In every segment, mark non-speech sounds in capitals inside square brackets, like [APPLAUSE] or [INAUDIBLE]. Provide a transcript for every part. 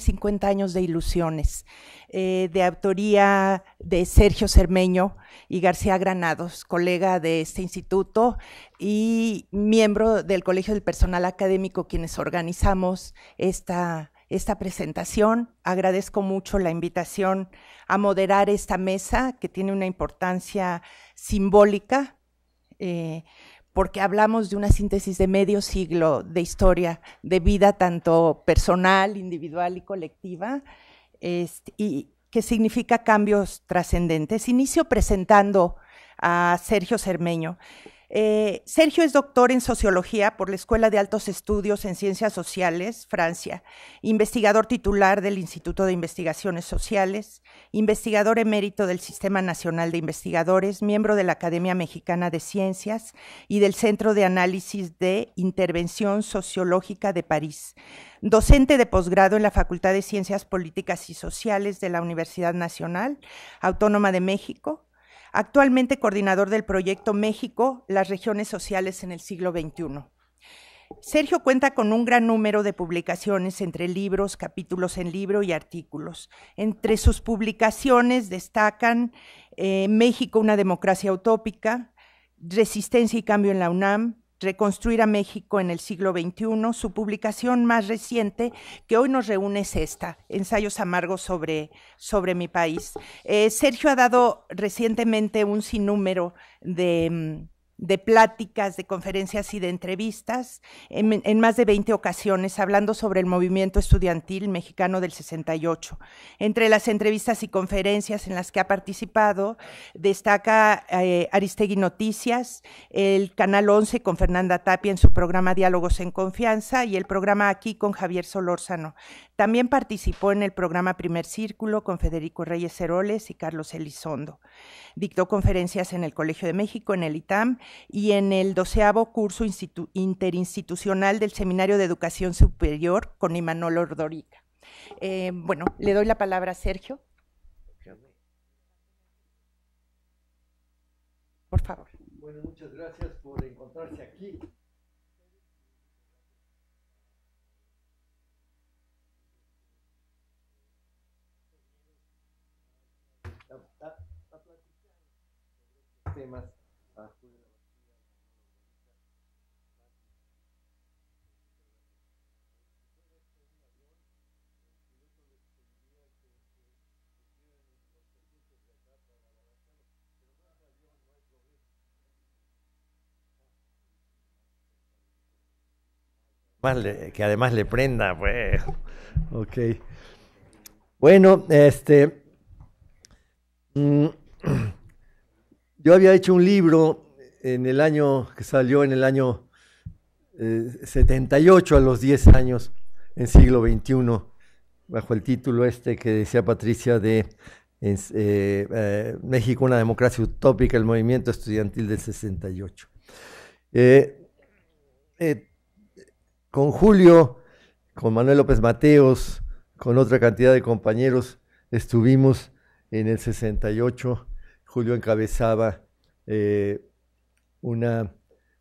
50 años de ilusiones, eh, de autoría de Sergio Cermeño y García Granados, colega de este instituto y miembro del Colegio del Personal Académico, quienes organizamos esta, esta presentación. Agradezco mucho la invitación a moderar esta mesa que tiene una importancia simbólica. Eh, porque hablamos de una síntesis de medio siglo de historia, de vida tanto personal, individual y colectiva, este, y que significa cambios trascendentes. Inicio presentando a Sergio Cermeño. Eh, Sergio es doctor en sociología por la Escuela de Altos Estudios en Ciencias Sociales, Francia, investigador titular del Instituto de Investigaciones Sociales, investigador emérito del Sistema Nacional de Investigadores, miembro de la Academia Mexicana de Ciencias y del Centro de Análisis de Intervención Sociológica de París, docente de posgrado en la Facultad de Ciencias Políticas y Sociales de la Universidad Nacional Autónoma de México, actualmente coordinador del proyecto México, las regiones sociales en el siglo XXI. Sergio cuenta con un gran número de publicaciones entre libros, capítulos en libro y artículos. Entre sus publicaciones destacan eh, México, una democracia utópica, Resistencia y cambio en la UNAM, Reconstruir a México en el siglo XXI, su publicación más reciente que hoy nos reúne es esta, Ensayos Amargos sobre, sobre mi país. Eh, Sergio ha dado recientemente un sinnúmero de mm, de pláticas, de conferencias y de entrevistas en, más de 20 ocasiones hablando sobre el movimiento estudiantil mexicano del 68. Entre las entrevistas y conferencias en las que ha participado destaca eh, Aristegui Noticias, el Canal 11 con Fernanda Tapia en su programa Diálogos en Confianza y el programa Aquí con Javier Solórzano. También participó en el programa Primer Círculo con Federico Reyes Heroles y Carlos Elizondo. Dictó conferencias en el Colegio de México, en el ITAM y en el doceavo curso interinstitucional del Seminario de Educación Superior con Imanol Ordorica. Eh, bueno, le doy la palabra a Sergio. Por favor. Bueno, muchas gracias por encontrarse aquí. que además le prenda, pues. [LAUGHS] Ok. Bueno, este. Mm, [CLEARS THROAT] yo había hecho un libro en el año, que salió en el año 78, eh, a los 10 años, en siglo XXI, bajo el título este que decía Patricia de eh, eh, México, una democracia utópica, el movimiento estudiantil del 68. Eh, con Julio, con Manuel López Mateos, con otra cantidad de compañeros, estuvimos en el 68. Julio encabezaba eh, una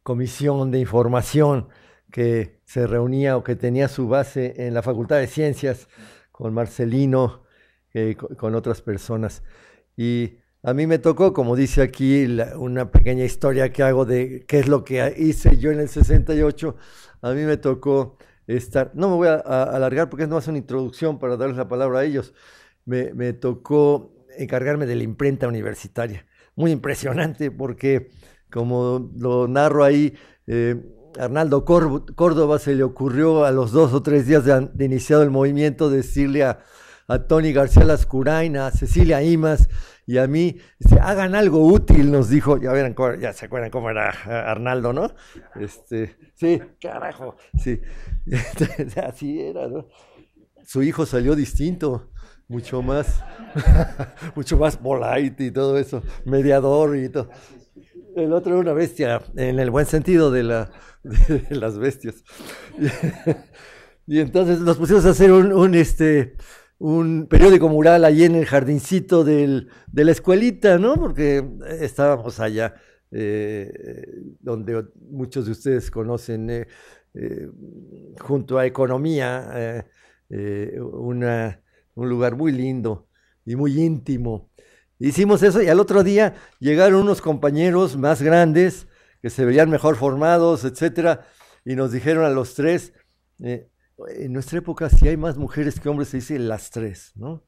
comisión de información que se reunía o que tenía su base en la Facultad de Ciencias con Marcelino, eh, con otras personas. Y a mí me tocó, como dice aquí, una pequeña historia que hago de qué es lo que hice yo en el 68. A mí me tocó estar, no me voy a, alargar porque es más una introducción para darles la palabra a ellos. Me, tocó encargarme de la imprenta universitaria. Muy impresionante porque, como lo narro ahí, eh, Arnaldo Córdoba se le ocurrió a los dos o tres días de iniciado el movimiento decirle a, a Tony García Curaina, a Cecilia Imas y a mí. hagan algo útil, nos dijo. Ya, verán, ya se acuerdan cómo era Arnaldo, ¿no? Este, sí, carajo. Sí, [LAUGHS] este, así era, ¿no? Su hijo salió distinto mucho más, [LAUGHS] mucho más polite y todo eso, mediador y todo. El otro era una bestia, en el buen sentido de, la, [LAUGHS] las bestias. Y, entonces nos pusimos a hacer un, un, este, un periódico mural allí en el jardincito de la escuelita, ¿no? Porque estábamos allá, eh, donde muchos de ustedes conocen, eh, eh, junto a Economía, un lugar muy lindo y muy íntimo. Hicimos eso y al otro día llegaron unos compañeros más grandes que se veían mejor formados, etcétera, y nos dijeron a los tres, en nuestra época, si hay más mujeres que hombres, se dice las tres, ¿no?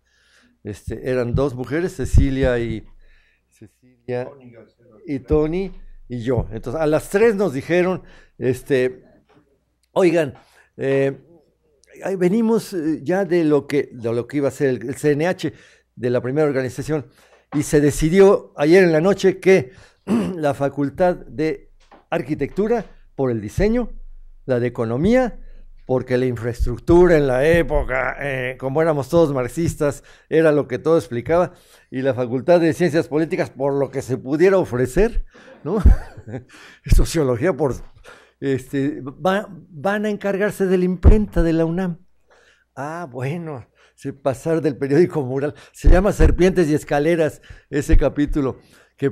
Este, eran dos mujeres, Cecilia y Cecilia y Tony y yo. Entonces, a las tres nos dijeron, este, oigan, eh, venimos eh, ya de lo que, lo que iba a ser el CNH, de la primera organización, y se decidió ayer en la noche que [CLEARS THROAT] la Facultad de Arquitectura, por el diseño, la de Economía, porque la infraestructura en la época, eh, como éramos todos marxistas, era lo que todo explicaba, y la Facultad de Ciencias Políticas por lo que se pudiera ofrecer, ¿no? [LAUGHS] Sociología por... Este, van a encargarse de la imprenta de la UNAM. Ah, bueno, pasar del periódico mural. Se llama Serpientes y Escaleras ese capítulo, que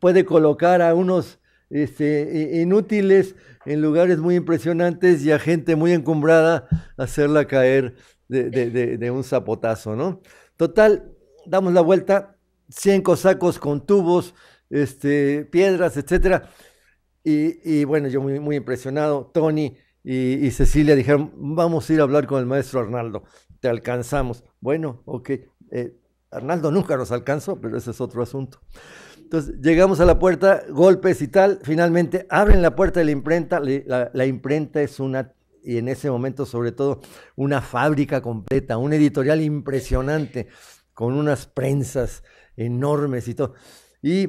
puede colocar a unos este, inútiles en lugares muy impresionantes y a gente muy encumbrada hacerla caer de, un zapotazo, ¿no? Total, damos la vuelta, 100 cosacos con tubos, este, piedras, etcétera. Y, bueno, yo muy, impresionado, Tony y, Cecilia dijeron, vamos a ir a hablar con el maestro Arnaldo, te alcanzamos. Bueno, ok, eh, Arnaldo nunca nos alcanzó, pero ese es otro asunto. Entonces llegamos a la puerta, golpes y tal, finalmente abren la puerta de la imprenta, la, imprenta es una y en ese momento sobre todo una fábrica completa, un editorial impresionante, con unas prensas enormes y todo. Y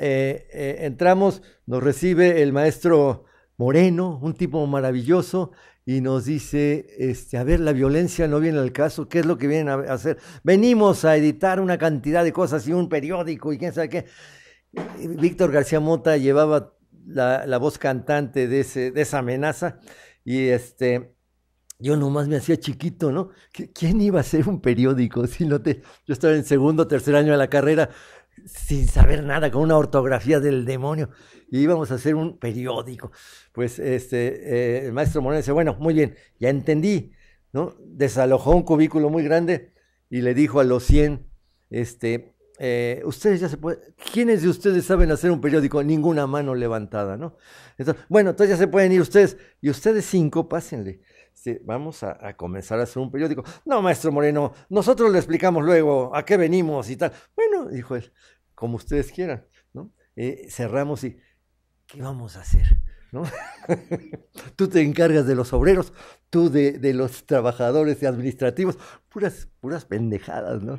eh, eh, entramos, nos recibe el maestro Moreno, un tipo maravilloso, y nos dice, este, a ver, la violencia no viene al caso, ¿qué es lo que vienen a hacer? Venimos a editar una cantidad de cosas y un periódico y quién sabe qué. Víctor García Mota llevaba la, voz cantante de, ese, de esa amenaza y este, yo nomás me hacía chiquito, ¿no? ¿Quién iba a ser un periódico si no te... Yo estaba en segundo, o tercer año de la carrera sin saber nada, con una ortografía del demonio, y íbamos a hacer un periódico. Pues este, eh, el maestro Moreno dice, bueno, muy bien, ya entendí, ¿no? Desalojó un cubículo muy grande y le dijo a los 100, este, eh, ustedes ya se pueden, ¿quiénes de ustedes saben hacer un periódico? Ninguna mano levantada, ¿no? Entonces, bueno, entonces ya se pueden ir ustedes, y ustedes cinco, pásenle. vamos a, comenzar a hacer un periódico. No, maestro Moreno, nosotros le explicamos luego a qué venimos y tal. Bueno, dijo él, como ustedes quieran, ¿no? Eh, cerramos y ¿qué vamos a hacer? [LAUGHS] tú te encargas de los obreros, tú de, los trabajadores y administrativos, puras, puras pendejadas, ¿no?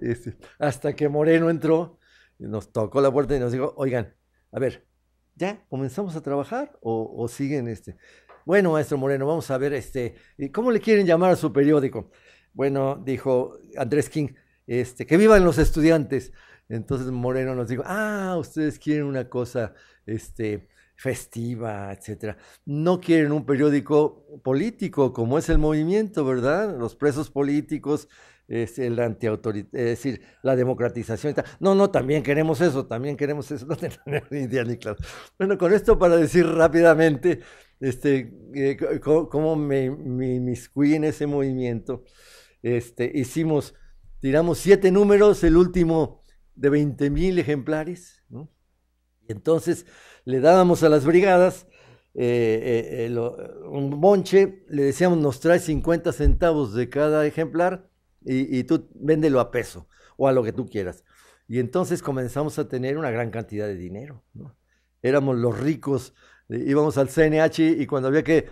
Este, hasta que Moreno entró, nos tocó la puerta y nos dijo, oigan, a ver, ¿ya comenzamos a trabajar o, siguen este? Bueno, maestro Moreno, vamos a ver, este, ¿cómo le quieren llamar a su periódico? Bueno, dijo Andrés King, este, que vivan los estudiantes. Entonces Moreno nos dijo, ah, ustedes quieren una cosa este, festiva, etcétera. No quieren un periódico político como es el movimiento, ¿verdad? Los presos políticos, es este, el es decir, la democratización. No, no, también queremos eso, también queremos eso, [LAUGHS] no tenemos [LAUGHS] ni idea ni claro. Bueno, con esto para decir rápidamente este, eh, cómo me, miscuí en ese movimiento. Este, hicimos, tiramos siete números, el último de 20 mil ejemplares, ¿no? entonces le dábamos a las brigadas eh, eh, eh, un monche, le decíamos, nos trae 50 centavos de cada ejemplar y, tú véndelo a peso o a lo que tú quieras. Y entonces comenzamos a tener una gran cantidad de dinero. Éramos los ricos, íbamos al CNH y cuando había que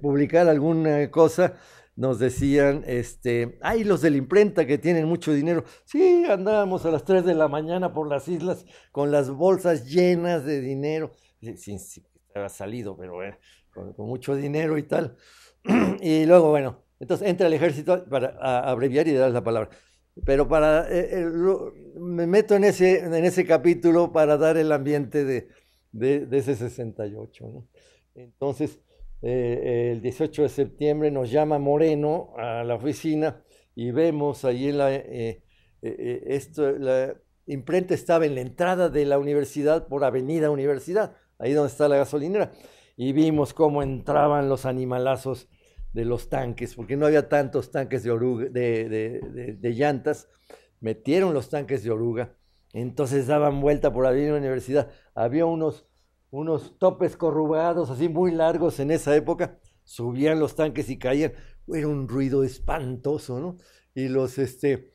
publicar alguna cosa, nos decían, este, ay, los de la imprenta que tienen mucho dinero. Sí, andábamos a las 3 de la mañana por las islas con las bolsas llenas de dinero. Sí, sí, estaba salido, pero bueno con, mucho dinero y tal. [CLEARS THROAT] y luego, bueno, entonces entra el ejército para abreviar y dar la palabra. Pero para, eh, eh, me meto en ese, en ese capítulo para dar el ambiente de, ese 68. ¿no? Entonces, eh, el 18 de septiembre nos llama Moreno a la oficina y vemos ahí la, eh, eh, esto, la imprenta estaba en la entrada de la universidad por Avenida Universidad, ahí donde está la gasolinera, y vimos cómo entraban los animalazos de los tanques, porque no había tantos tanques de, oruga, de, de llantas, metieron los tanques de oruga, entonces daban vuelta por Avenida Universidad, había unos unos topes corrugados así muy largos en esa época, subían los tanques y caían, era un ruido espantoso, ¿no? Y los, este,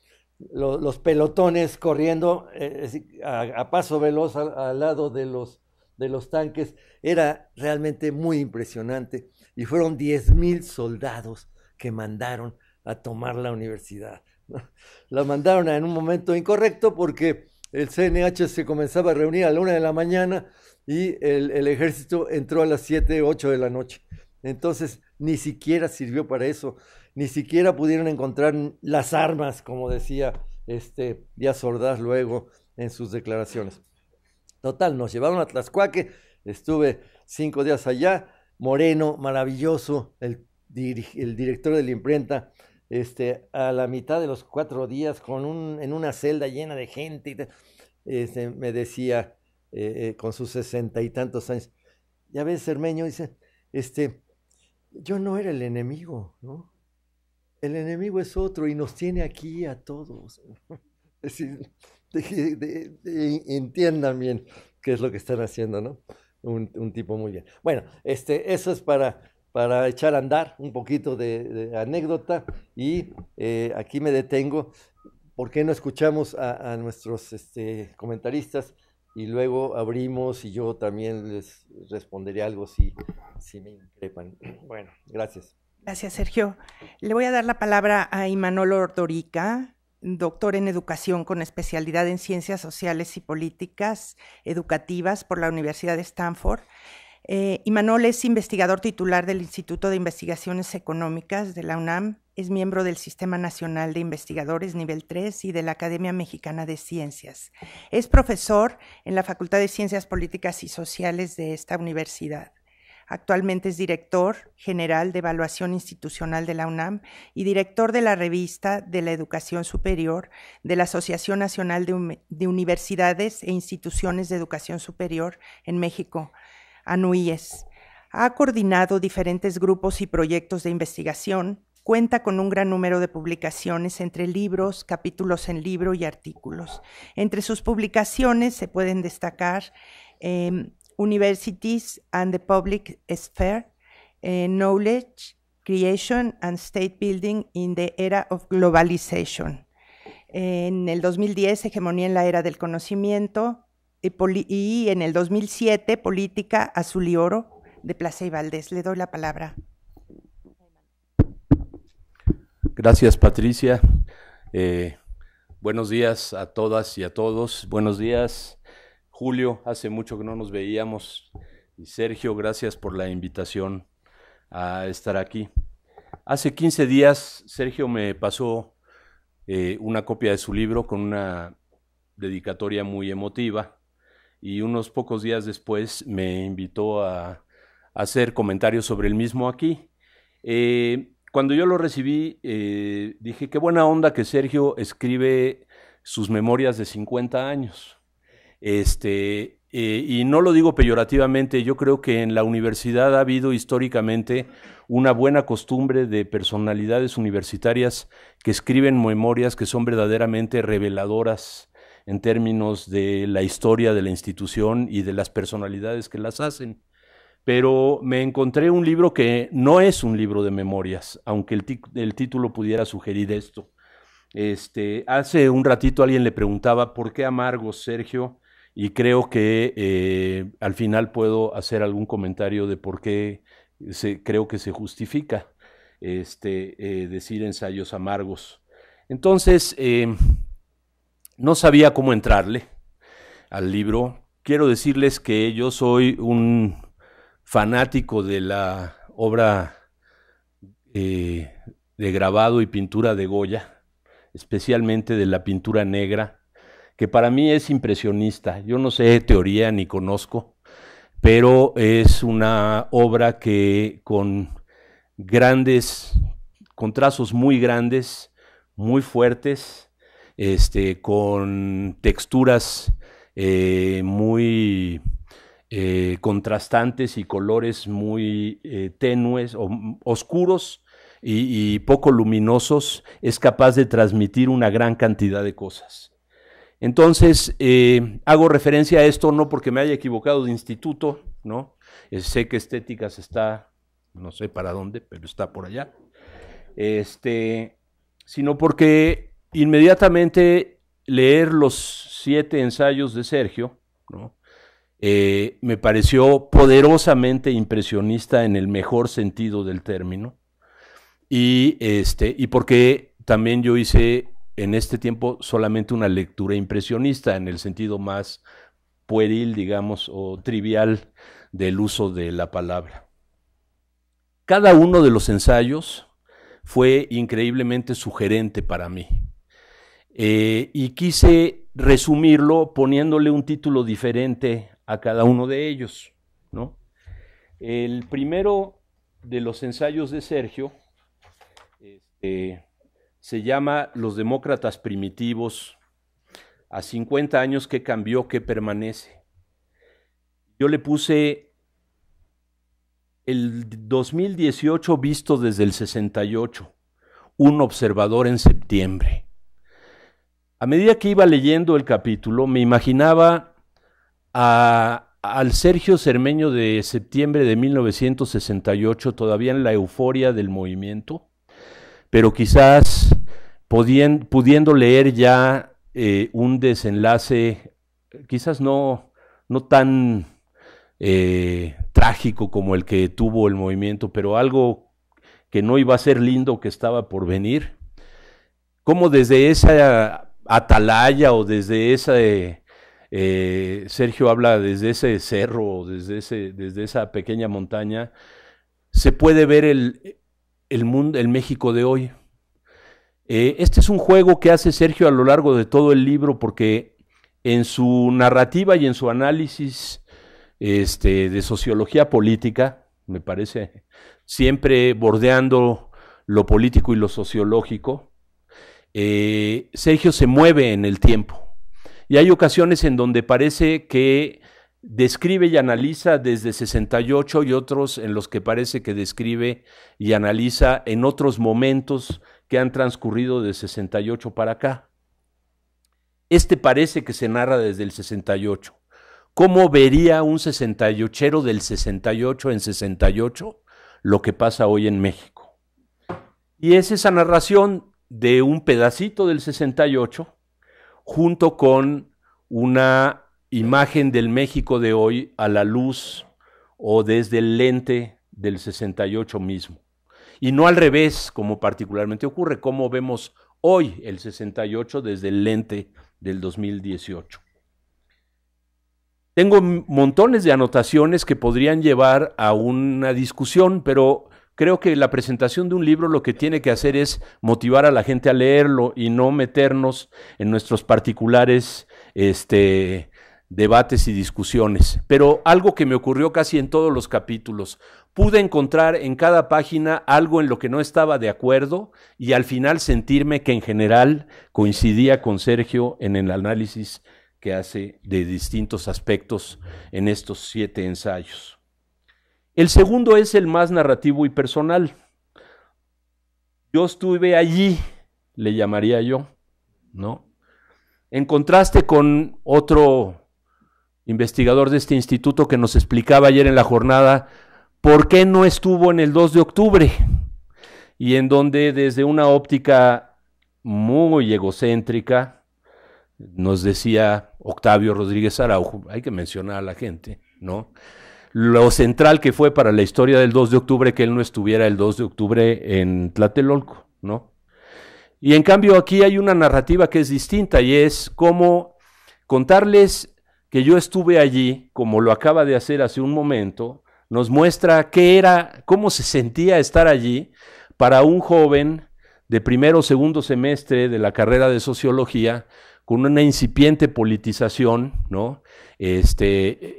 pelotones corriendo eh, a, paso veloz al, lado de los, de los tanques, era realmente muy impresionante. Y fueron mil soldados que mandaron a tomar la universidad. La mandaron en un momento incorrecto porque el CNH se comenzaba a reunir a la una de la mañana y el, ejército entró a las 7, 8 de la noche. Entonces, ni siquiera sirvió para eso, ni siquiera pudieron encontrar las armas, como decía este Díaz Ordaz luego en sus declaraciones. Total, nos llevaron a Tlaxcuaque, estuve cinco días allá, Moreno, maravilloso, el, director de la imprenta, este, a la mitad de los cuatro días, con un, en una celda llena de gente, este, me decía, eh, eh, con sus sesenta y tantos años. Ya ves, Cermeño dice, este, yo no era el enemigo, ¿no? El enemigo es otro y nos tiene aquí a todos. [LAUGHS] Es decir, entiendan bien qué es lo que están haciendo, ¿no? Un, tipo muy bien. Bueno, este, eso es para, para echar a andar un poquito de, anécdota y eh, aquí me detengo. ¿Por qué no escuchamos a, a nuestros este, comentaristas? y luego abrimos y yo también les responderé algo si, si me increpan. [CLEARS THROAT] Bueno, gracias. Gracias, Sergio. Le voy a dar la palabra a Imanolo Ordorica, doctor en educación con especialidad en ciencias sociales y políticas educativas por la Universidad de Stanford. Eh, Imanol es investigador titular del Instituto de Investigaciones Económicas de la UNAM, es miembro del Sistema Nacional de Investigadores Nivel 3 y de la Academia Mexicana de Ciencias. Es profesor en la Facultad de Ciencias Políticas y Sociales de esta universidad. Actualmente es director general de evaluación institucional de la UNAM y director de la revista de la educación superior de la Asociación Nacional de Universidades e Instituciones de Educación Superior en México. Anuíes. Ha coordinado diferentes grupos y proyectos de investigación, cuenta con un gran número de publicaciones entre libros, capítulos en libro y artículos. Entre sus publicaciones se pueden destacar em, Universities and the Public Sphere, eh, Knowledge, Creation and State Building in the Era of Globalization. En el 2010, Hegemonía en la Era del Conocimiento, eh, y, en el 2007 Política Azul y Oro de Plaza y Valdés. Le doy la palabra. Gracias Patricia. Eh, buenos días a todas y a todos. Buenos días Julio, hace mucho que no nos veíamos. Y Sergio, gracias por la invitación a estar aquí. Hace 15 días Sergio me pasó eh, una copia de su libro con una dedicatoria muy emotiva y unos pocos días después me invitó a, hacer comentarios sobre el mismo aquí. Eh, cuando yo lo recibí, eh, dije, qué buena onda que Sergio escribe sus memorias de 50 años. Este, eh, y no lo digo peyorativamente, yo creo que en la universidad ha habido históricamente una buena costumbre de personalidades universitarias que escriben memorias que son verdaderamente reveladoras en términos de la historia de la institución y de las personalidades que las hacen. Pero me encontré un libro que no es un libro de memorias, aunque el, título pudiera sugerir esto. Este, hace un ratito alguien le preguntaba por qué amargos, Sergio, y creo que eh, al final puedo hacer algún comentario de por qué se, creo que se justifica este, eh, decir ensayos amargos. Entonces, eh, no sabía cómo entrarle al libro. Quiero decirles que yo soy un fanático de la obra eh, de grabado y pintura de Goya, especialmente de la pintura negra, que para mí es impresionista. Yo no sé teoría ni conozco, pero es una obra que con grandes, con trazos muy grandes, muy fuertes, este, con texturas eh, muy eh, contrastantes y colores muy eh, tenues o oscuros y, y, poco luminosos, es capaz de transmitir una gran cantidad de cosas. Entonces, hago referencia a esto no porque me haya equivocado de instituto, ¿no? sé que estéticas está, no sé para dónde, pero está por allá. Este, sino porque inmediatamente leer los siete ensayos de Sergio, eh, me pareció poderosamente impresionista en el mejor sentido del término. Y, este, y porque también yo hice en este tiempo solamente una lectura impresionista, en el sentido más pueril, digamos, o trivial del uso de la palabra. Cada uno de los ensayos fue increíblemente sugerente para mí, eh, y quise resumirlo poniéndole un título diferente a cada uno de ellos. ¿no? El primero de los ensayos de Sergio este, se llama Los demócratas primitivos, a 50 años que cambió, que permanece. Yo le puse el 2018 visto desde el 68, un observador en septiembre. A medida que iba leyendo el capítulo, me imaginaba al Sergio Cermeño de septiembre de 1968, todavía en la euforia del movimiento, pero quizás pudiendo leer ya eh, un desenlace, quizás no, no tan eh, trágico como el que tuvo el movimiento, pero algo que no iba a ser lindo que estaba por venir. Como desde esa atalaya o desde ese eh, Sergio habla desde ese cerro, desde, ese, desde esa pequeña montaña, se puede ver el, mundo, el México de hoy. Eh, este es un juego que hace Sergio a lo largo de todo el libro porque en su narrativa y en su análisis este, de sociología política, me parece, siempre bordeando lo político y lo sociológico, eh, Sergio se mueve en el tiempo. Y hay ocasiones en donde parece que describe y analiza desde 68 y otros en los que parece que describe y analiza en otros momentos que han transcurrido de 68 para acá. Este parece que se narra desde el 68. ¿Cómo vería un 68ero del 68 en 68 lo que pasa hoy en México? Y es esa narración de un pedacito del 68 junto con una imagen del México de hoy a la luz o desde el lente del 68 mismo. Y no al revés, como particularmente ocurre, como vemos hoy el 68 desde el lente del 2018. Tengo montones de anotaciones que podrían llevar a una discusión, pero creo que la presentación de un libro lo que tiene que hacer es motivar a la gente a leerlo y no meternos en nuestros particulares este, debates y discusiones. Pero algo que me ocurrió casi en todos los capítulos, pude encontrar en cada página algo en lo que no estaba de acuerdo y al final sentirme que en general coincidía con Sergio en el análisis que hace de distintos aspectos en estos siete ensayos. El segundo es el más narrativo y personal. Yo estuve allí, le llamaría yo, ¿no? En contraste con otro investigador de este instituto que nos explicaba ayer en la jornada por qué no estuvo en el 2 de octubre y en donde desde una óptica muy egocéntrica nos decía Octavio Rodríguez Araujo, hay que mencionar a la gente, ¿no? lo central que fue para la historia del 2 de octubre que él no estuviera el 2 de octubre en Tlatelolco, ¿no? Y en cambio aquí hay una narrativa que es distinta y es cómo contarles que yo estuve allí, como lo acaba de hacer hace un momento, nos muestra qué era, cómo se sentía estar allí para un joven de primero o segundo semestre de la carrera de sociología con una incipiente politización, ¿no? Este,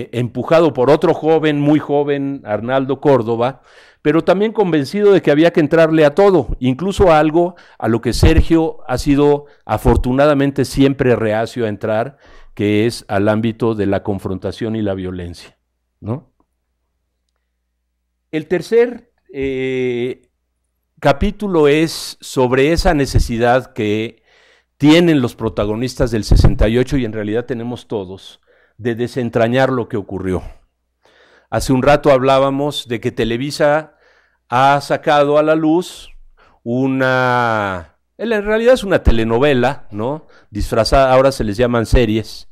eh, empujado por otro joven, muy joven, Arnaldo Córdoba, pero también convencido de que había que entrarle a todo, incluso a algo a lo que Sergio ha sido afortunadamente siempre reacio a entrar, que es al ámbito de la confrontación y la violencia. ¿no? El tercer eh, capítulo es sobre esa necesidad que tienen los protagonistas del 68 y en realidad tenemos todos, de desentrañar lo que ocurrió. Hace un rato hablábamos de que Televisa ha sacado a la luz una... En realidad es una telenovela, ¿no? Disfrazada, ahora se les llaman series,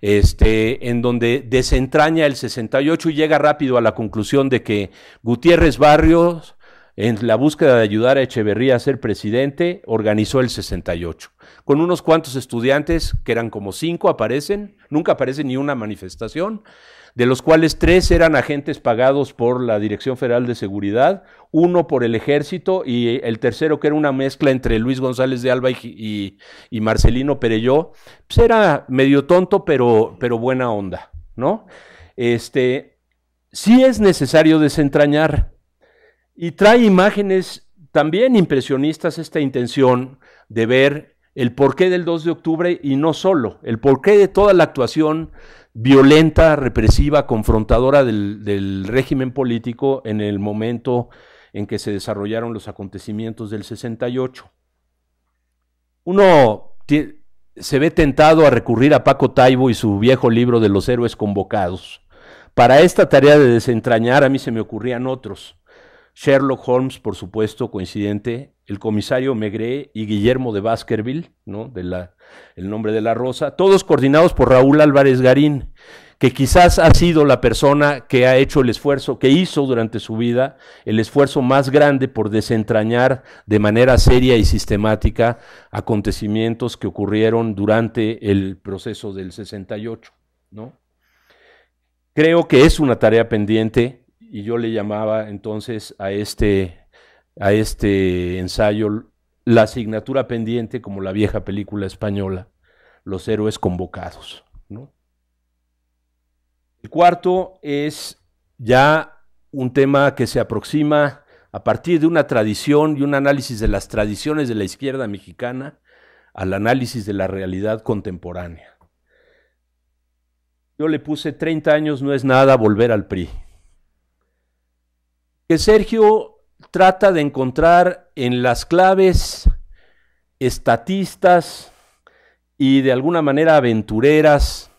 este, en donde desentraña el 68 y llega rápido a la conclusión de que Gutiérrez Barrios en la búsqueda de ayudar a Echeverría a ser presidente, organizó el 68, con unos cuantos estudiantes, que eran como cinco, aparecen, nunca aparece ni una manifestación, de los cuales tres eran agentes pagados por la Dirección Federal de Seguridad, uno por el ejército y el tercero que era una mezcla entre Luis González de Alba y, Marcelino Perelló, pues era medio tonto, pero, pero buena onda, ¿no? Este, sí es necesario desentrañar y trae imágenes también impresionistas esta intención de ver el porqué del 2 de octubre y no solo, el porqué de toda la actuación violenta, represiva, confrontadora del, régimen político en el momento en que se desarrollaron los acontecimientos del 68. Uno se ve tentado a recurrir a Paco Taibo y su viejo libro de los héroes convocados. Para esta tarea de desentrañar a mí se me ocurrían otros. Sherlock Holmes, por supuesto, coincidente, el comisario Megré y Guillermo de Baskerville, ¿no? el nombre de la rosa, todos coordinados por Raúl Álvarez Garín, que quizás ha sido la persona que ha hecho el esfuerzo, que hizo durante su vida el esfuerzo más grande por desentrañar de manera seria y sistemática acontecimientos que ocurrieron durante el proceso del 68, ¿no? Creo que es una tarea pendiente y yo le llamaba entonces a este, a este ensayo la asignatura pendiente como la vieja película española, Los héroes convocados. ¿no? El cuarto es ya un tema que se aproxima a partir de una tradición y un análisis de las tradiciones de la izquierda mexicana al análisis de la realidad contemporánea. Yo le puse 30 años no es nada volver al PRI que Sergio trata de encontrar en las claves estatistas y de alguna manera aventureras,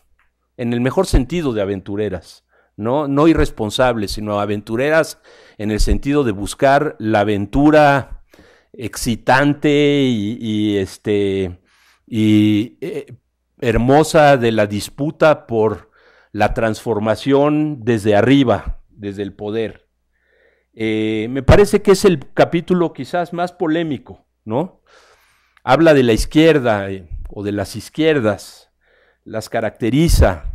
en el mejor sentido de aventureras, no, no irresponsables, sino aventureras en el sentido de buscar la aventura excitante y, este y eh, hermosa de la disputa por la transformación desde arriba, desde el poder. Eh, me parece que es el capítulo quizás más polémico, ¿no? Habla de la izquierda eh, o de las izquierdas, las caracteriza,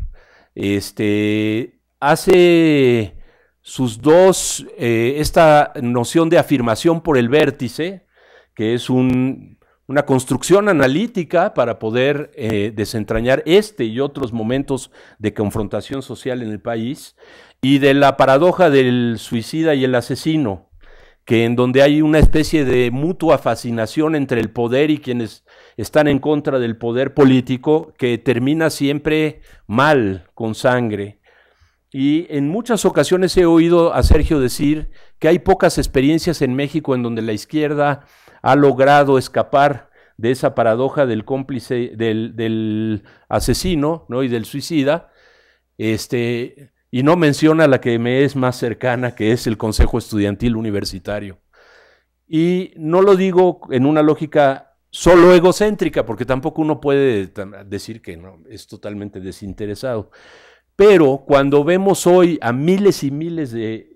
este, hace sus dos, eh, esta noción de afirmación por el vértice, que es una construcción analítica para poder desentrañar este y otros momentos de confrontación social en el país, y de la paradoja del suicida y el asesino, que en donde hay una especie de mutua fascinación entre el poder y quienes están en contra del poder político, que termina siempre mal, con sangre. Y en muchas ocasiones he oído a Sergio decir que hay pocas experiencias en México en donde la izquierda ha logrado escapar de esa paradoja del cómplice, del, asesino ¿no? y del suicida, este, y no menciona la que me es más cercana, que es el Consejo Estudiantil Universitario. Y no lo digo en una lógica solo egocéntrica, porque tampoco uno puede decir que no, es totalmente desinteresado. Pero cuando vemos hoy a miles y miles de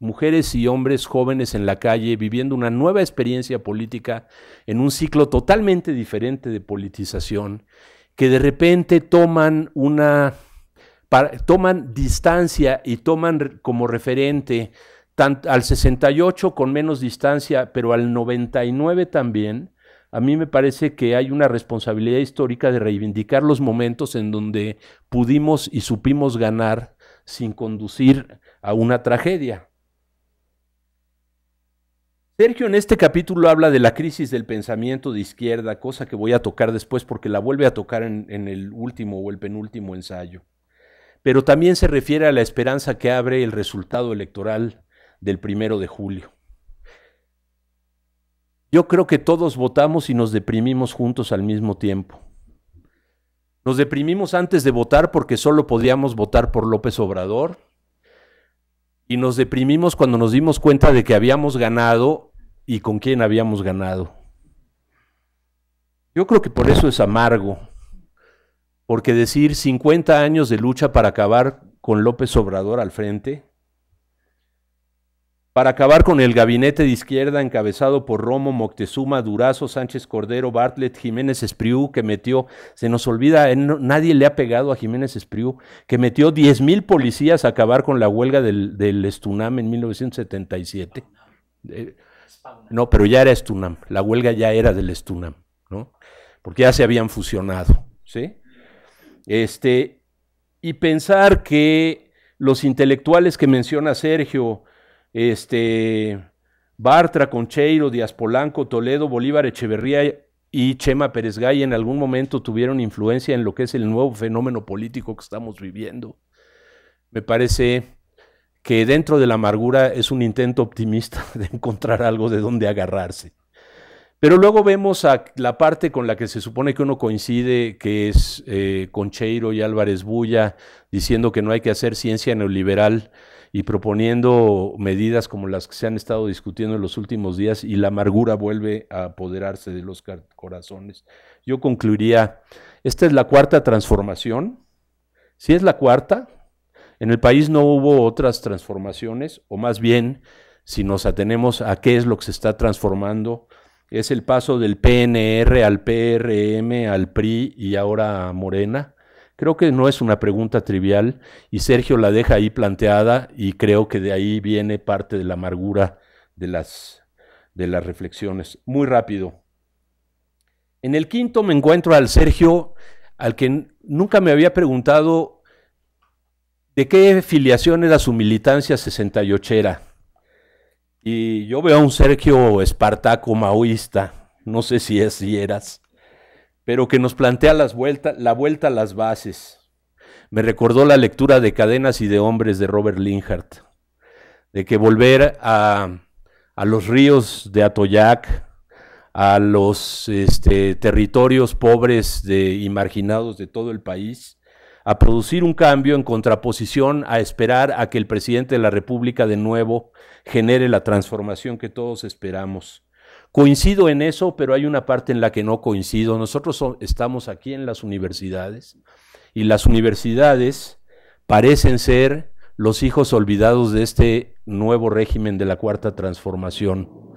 mujeres y hombres jóvenes en la calle viviendo una nueva experiencia política en un ciclo totalmente diferente de politización, que de repente toman una toman distancia y toman como referente tanto al 68 con menos distancia, pero al 99 también, a mí me parece que hay una responsabilidad histórica de reivindicar los momentos en donde pudimos y supimos ganar sin conducir a una tragedia. Sergio en este capítulo habla de la crisis del pensamiento de izquierda, cosa que voy a tocar después porque la vuelve a tocar en el último o el penúltimo ensayo pero también se refiere a la esperanza que abre el resultado electoral del primero de julio. Yo creo que todos votamos y nos deprimimos juntos al mismo tiempo. Nos deprimimos antes de votar porque solo podíamos votar por López Obrador y nos deprimimos cuando nos dimos cuenta de que habíamos ganado y con quién habíamos ganado. Yo creo que por eso es amargo porque decir 50 años de lucha para acabar con López Obrador al frente, para acabar con el gabinete de izquierda encabezado por Romo, Moctezuma, Durazo, Sánchez Cordero, Bartlett, Jiménez Espriu, que metió, se nos olvida, eh, nadie le ha pegado a Jiménez Espriu, que metió 10 mil policías a acabar con la huelga del, Estunam en 1977. Eh, no, pero ya era Estunam, la huelga ya era del Estunam, ¿no? Porque ya se habían fusionado, ¿sí? Este, y pensar que los intelectuales que menciona Sergio, este, Bartra, Concheiro, Díaz Polanco, Toledo, Bolívar, Echeverría y Chema Pérez Gay en algún momento tuvieron influencia en lo que es el nuevo fenómeno político que estamos viviendo. Me parece que dentro de la amargura es un intento optimista [LAUGHS] de encontrar algo de donde agarrarse. Pero luego vemos a la parte con la que se supone que uno coincide, que es eh, Concheiro y Álvarez Bulla, diciendo que no hay que hacer ciencia neoliberal y proponiendo medidas como las que se han estado discutiendo en los últimos días y la amargura vuelve a apoderarse de los corazones. Yo concluiría, esta es la cuarta transformación, si es la cuarta, en el país no hubo otras transformaciones, o más bien, si nos atenemos a qué es lo que se está transformando, es el paso del PNR al PRM, al PRI y ahora a Morena. Creo que no es una pregunta trivial y Sergio la deja ahí planteada y creo que de ahí viene parte de la amargura de las, de las reflexiones. Muy rápido. En el quinto me encuentro al Sergio, al que nunca me había preguntado de qué filiación era su militancia 68era. Y yo veo a un Sergio Espartaco maoísta, no sé si es eras, pero que nos plantea las la vuelta a las bases. Me recordó la lectura de Cadenas y de Hombres de Robert Linhart, de que volver a, los ríos de Atoyac, a los este, territorios pobres y marginados de todo el país, a producir un cambio en contraposición a esperar a que el presidente de la República de nuevo genere la transformación que todos esperamos. Coincido en eso, pero hay una parte en la que no coincido. Nosotros estamos aquí en las universidades y las universidades parecen ser los hijos olvidados de este nuevo régimen de la cuarta transformación,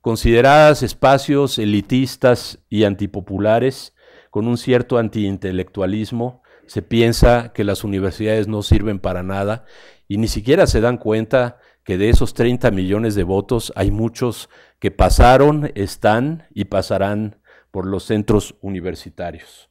consideradas espacios elitistas y antipopulares, con un cierto antiintelectualismo, se piensa que las universidades no sirven para nada y ni siquiera se dan cuenta que de esos 30 millones de votos hay muchos que pasaron, están y pasarán por los centros universitarios.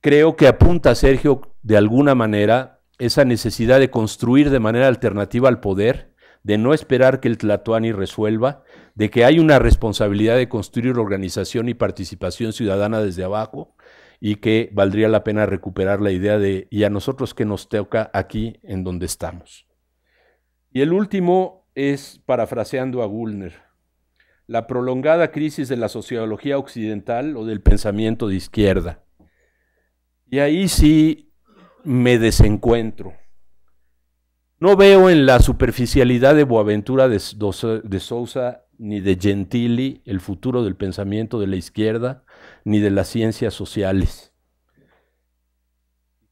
Creo que apunta Sergio de alguna manera esa necesidad de construir de manera alternativa al poder, de no esperar que el Tlatoani resuelva, de que hay una responsabilidad de construir organización y participación ciudadana desde abajo, y que valdría la pena recuperar la idea de y a nosotros que nos toca aquí en donde estamos. Y el último es, parafraseando a Gulner, la prolongada crisis de la sociología occidental o del pensamiento de izquierda. Y ahí sí me desencuentro. No veo en la superficialidad de Boaventura de, de Sousa ni de Gentili el futuro del pensamiento de la izquierda, ni de las ciencias sociales.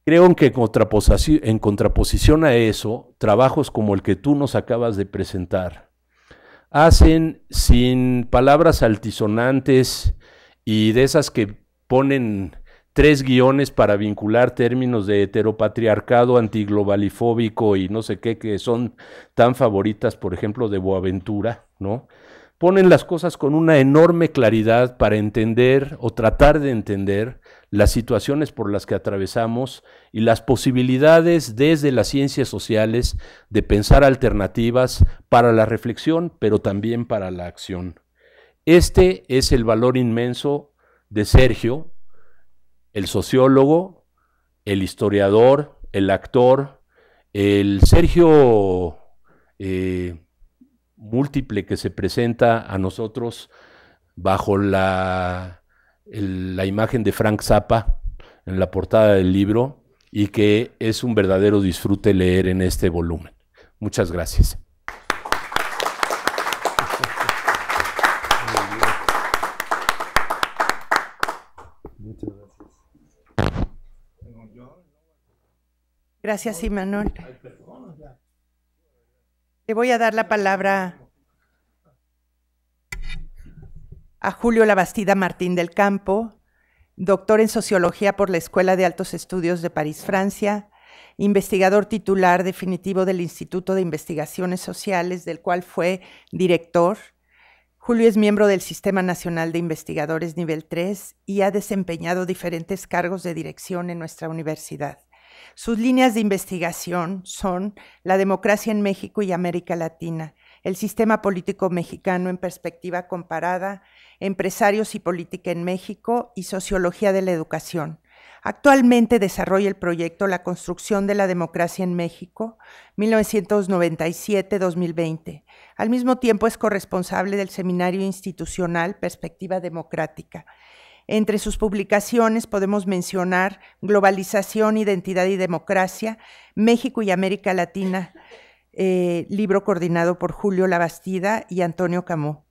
Creo que en contraposición, a eso, trabajos como el que tú nos acabas de presentar hacen sin palabras altisonantes y de esas que ponen tres guiones para vincular términos de heteropatriarcado, antiglobalifóbico y no sé qué, que son tan favoritas, por ejemplo, de Boaventura, ¿no? ponen las cosas con una enorme claridad para entender o tratar de entender las situaciones por las que atravesamos y las posibilidades desde las ciencias sociales de pensar alternativas para la reflexión, pero también para la acción. Este es el valor inmenso de Sergio, el sociólogo, el historiador, el actor, el Sergio... Eh, múltiple que se presenta a nosotros bajo la, imagen de Frank Zappa en la portada del libro y que es un verdadero disfrute leer en este volumen. Muchas gracias. Gracias, Imanol. Le voy a dar la palabra a Julio Labastida Martín del Campo, doctor en Sociología por la Escuela de Altos Estudios de París, Francia, investigador titular definitivo del Instituto de Investigaciones Sociales, del cual fue director. Julio es miembro del Sistema Nacional de Investigadores Nivel 3 y ha desempeñado diferentes cargos de dirección en nuestra universidad. Sus líneas de investigación son la democracia en México y América Latina, el sistema político mexicano en perspectiva comparada, empresarios y política en México y sociología de la educación. Actualmente desarrolla el proyecto La construcción de la democracia en México, 1997-2020. Al mismo tiempo es corresponsable del Seminario Institucional Perspectiva Democrática entre sus publicaciones podemos mencionar Globalización, Identidad y Democracia, México y América Latina, eh, libro coordinado por Julio Labastida y Antonio Camó.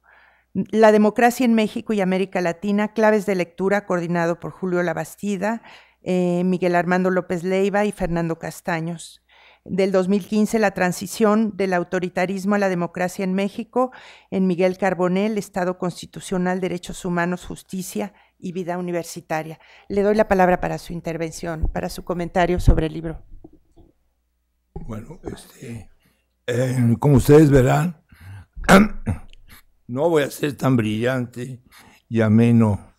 La democracia en México y América Latina, claves de lectura, coordinado por Julio Labastida, eh, Miguel Armando López Leiva y Fernando Castaños. Del 2015, la transición del autoritarismo a la democracia en México, en Miguel Carbonel, Estado Constitucional, Derechos Humanos, Justicia y vida universitaria. Le doy la palabra para su intervención, para su comentario sobre el libro. Bueno, este, eh, como ustedes verán, [CLEARS THROAT] no voy a ser tan brillante y ameno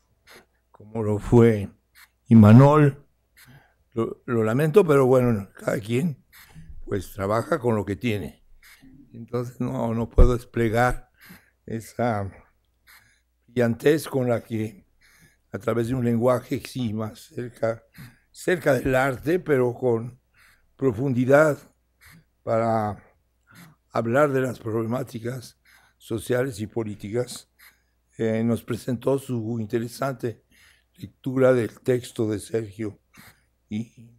como lo fue Imanol. Lo, lo lamento, pero bueno, cada quien pues trabaja con lo que tiene. Entonces no, no puedo desplegar esa brillantez con la que a través de un lenguaje sí más cerca, cerca del arte, pero con profundidad para hablar de las problemáticas sociales y políticas, eh, nos presentó su interesante lectura del texto de Sergio y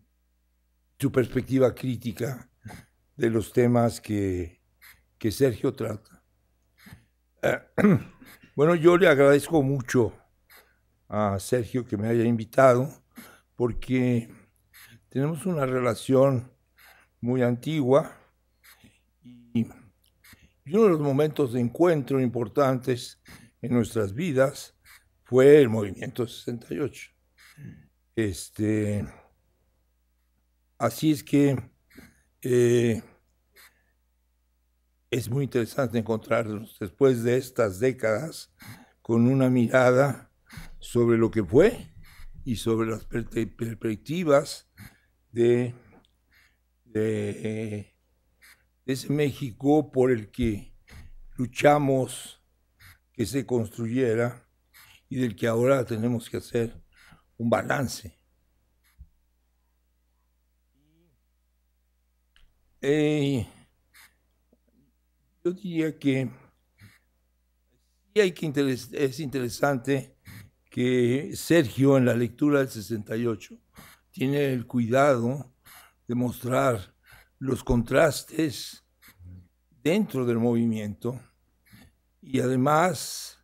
su perspectiva crítica de los temas que, Sergio trata. [CLEARS THROAT] bueno, yo le agradezco mucho a Sergio que me haya invitado, porque tenemos una relación muy antigua y uno de los momentos de encuentro importantes en nuestras vidas fue el movimiento 68. Este, así es que eh, es muy interesante encontrarnos después de estas décadas con una mirada sobre lo que fue y sobre las perspectivas de, ese México por el que luchamos que se construyera y del que ahora tenemos que hacer un balance. Eh, yo diría que hay que es interesante que Sergio en la lectura del 68 tiene el cuidado de mostrar los contrastes dentro del movimiento y además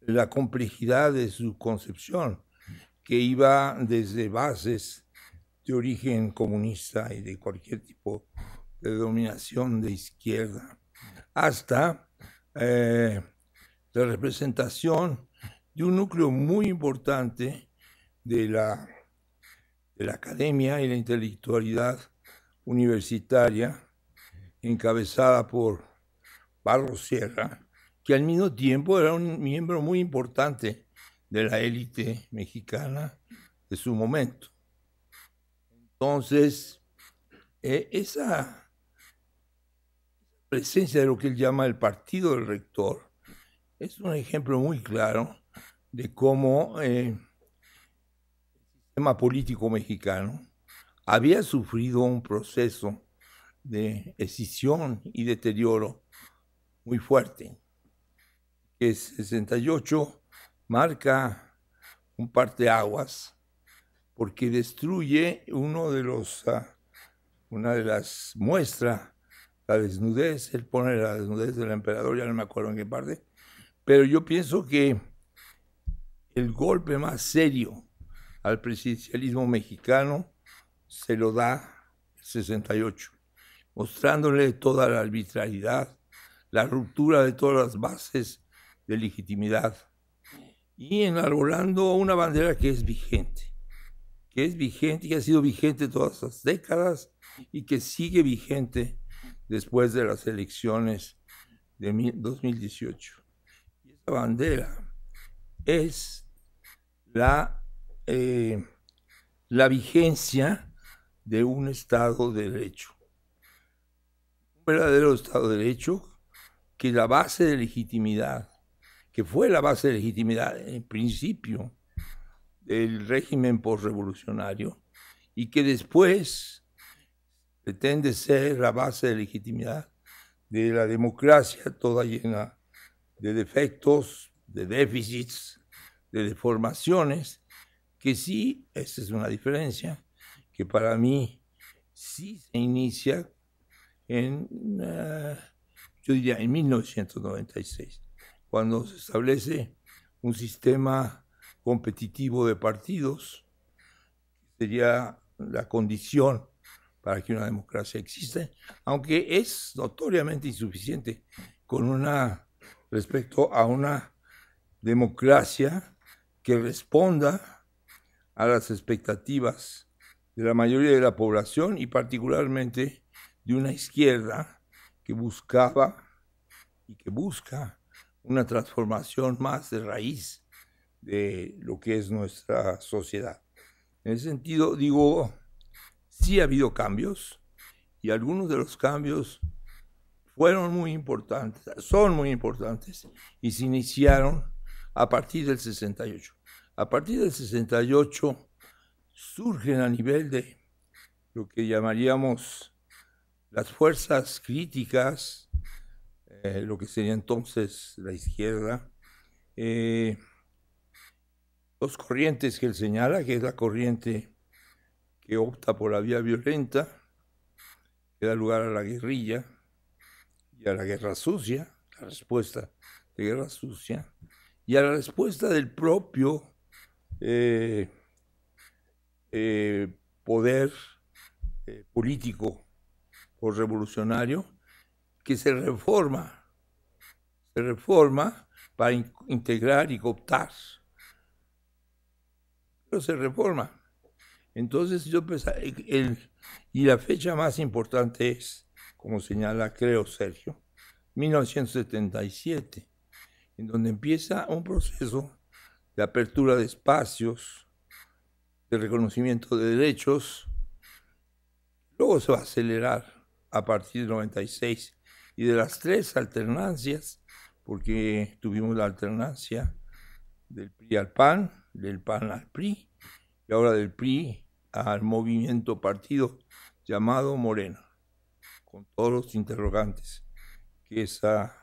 la complejidad de su concepción, que iba desde bases de origen comunista y de cualquier tipo de dominación de izquierda, hasta eh, la representación de un núcleo muy importante de la, de la academia y la intelectualidad universitaria, encabezada por Barros Sierra, que al mismo tiempo era un miembro muy importante de la élite mexicana de su momento. Entonces, e, esa presencia de lo que él llama el partido del rector es un ejemplo muy claro de cómo eh, el sistema político mexicano había sufrido un proceso de escisión y deterioro muy fuerte. El 68 marca un parteaguas porque destruye uno de los, ah, una de las muestras, la desnudez, él pone la desnudez del emperador, ya no me acuerdo en qué parte, pero yo pienso que el golpe más serio al presidencialismo mexicano se lo da el 68, mostrándole toda la arbitrariedad, la ruptura de todas las bases de legitimidad y enarbolando una bandera que es vigente, que es vigente, y ha sido vigente todas las décadas y que sigue vigente después de las elecciones de 2018. Y esa bandera es la, eh, la vigencia de un Estado de Derecho. Un verdadero Estado de Derecho que la base de legitimidad, que fue la base de legitimidad en principio del régimen postrevolucionario y que después pretende ser la base de legitimidad de la democracia toda llena de defectos, de déficits, de deformaciones, que sí, esa es una diferencia, que para mí sí se inicia en, ah, yo diría, en 1996, cuando se establece un sistema competitivo de partidos, sería la condición para que una democracia exista, aunque es notoriamente insuficiente con una respecto a una democracia que responda a las expectativas de la mayoría de la población y particularmente de una izquierda que buscaba y que busca una transformación más de raíz de lo que es nuestra sociedad. En ese sentido, digo, sí ha habido cambios y algunos de los cambios fueron muy importantes, son muy importantes y se iniciaron a partir del 68. A partir del 68 surgen a nivel de lo que llamaríamos las fuerzas críticas, eh, lo que sería entonces la izquierda, eh, dos corrientes que él señala, que es la corriente que opta por la vía violenta, que da lugar a la guerrilla y a la guerra sucia, la respuesta de guerra sucia, y a la respuesta del propio eh, eh, poder eh, político o revolucionario que se reforma, se reforma para integrar y cooptar. Pero se reforma. Entonces yo pensaba, y la fecha más importante es, como señala creo Sergio, 1977, en donde empieza un proceso de apertura de espacios, de reconocimiento de derechos, luego se va a acelerar a partir del 96 y de las tres alternancias, porque tuvimos la alternancia del PRI al PAN, del PAN al PRI y ahora del PRI al movimiento partido llamado Morena, con todos los interrogantes que, esa,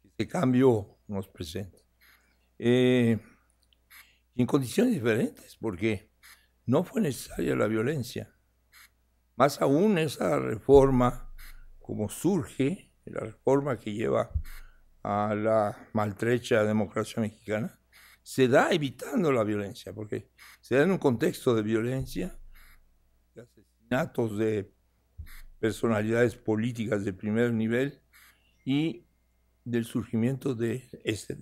que ese cambio nos presenta. Eh, en condiciones diferentes, porque no fue necesaria la violencia. Más aún esa reforma, como surge, la reforma que lleva a la maltrecha democracia mexicana, se da evitando la violencia, porque se da en un contexto de violencia, de asesinatos de personalidades políticas de primer nivel y del surgimiento de este,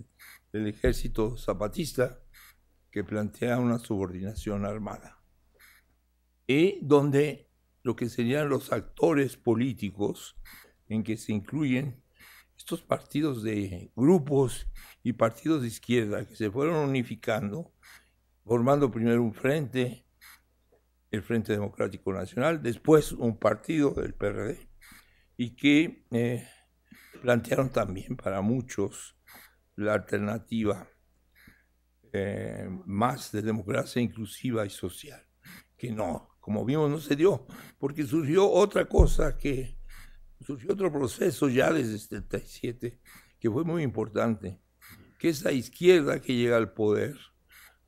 del ejército zapatista que plantea una subordinación armada. Y donde lo que serían los actores políticos en que se incluyen estos partidos de grupos y partidos de izquierda que se fueron unificando, formando primero un frente, el Frente Democrático Nacional, después un partido del PRD, y que eh, plantearon también para muchos la alternativa eh, más de democracia inclusiva y social, que no, como vimos no se dio, porque surgió otra cosa que, surgió otro proceso ya desde 77 que fue muy importante, que esa izquierda que llega al poder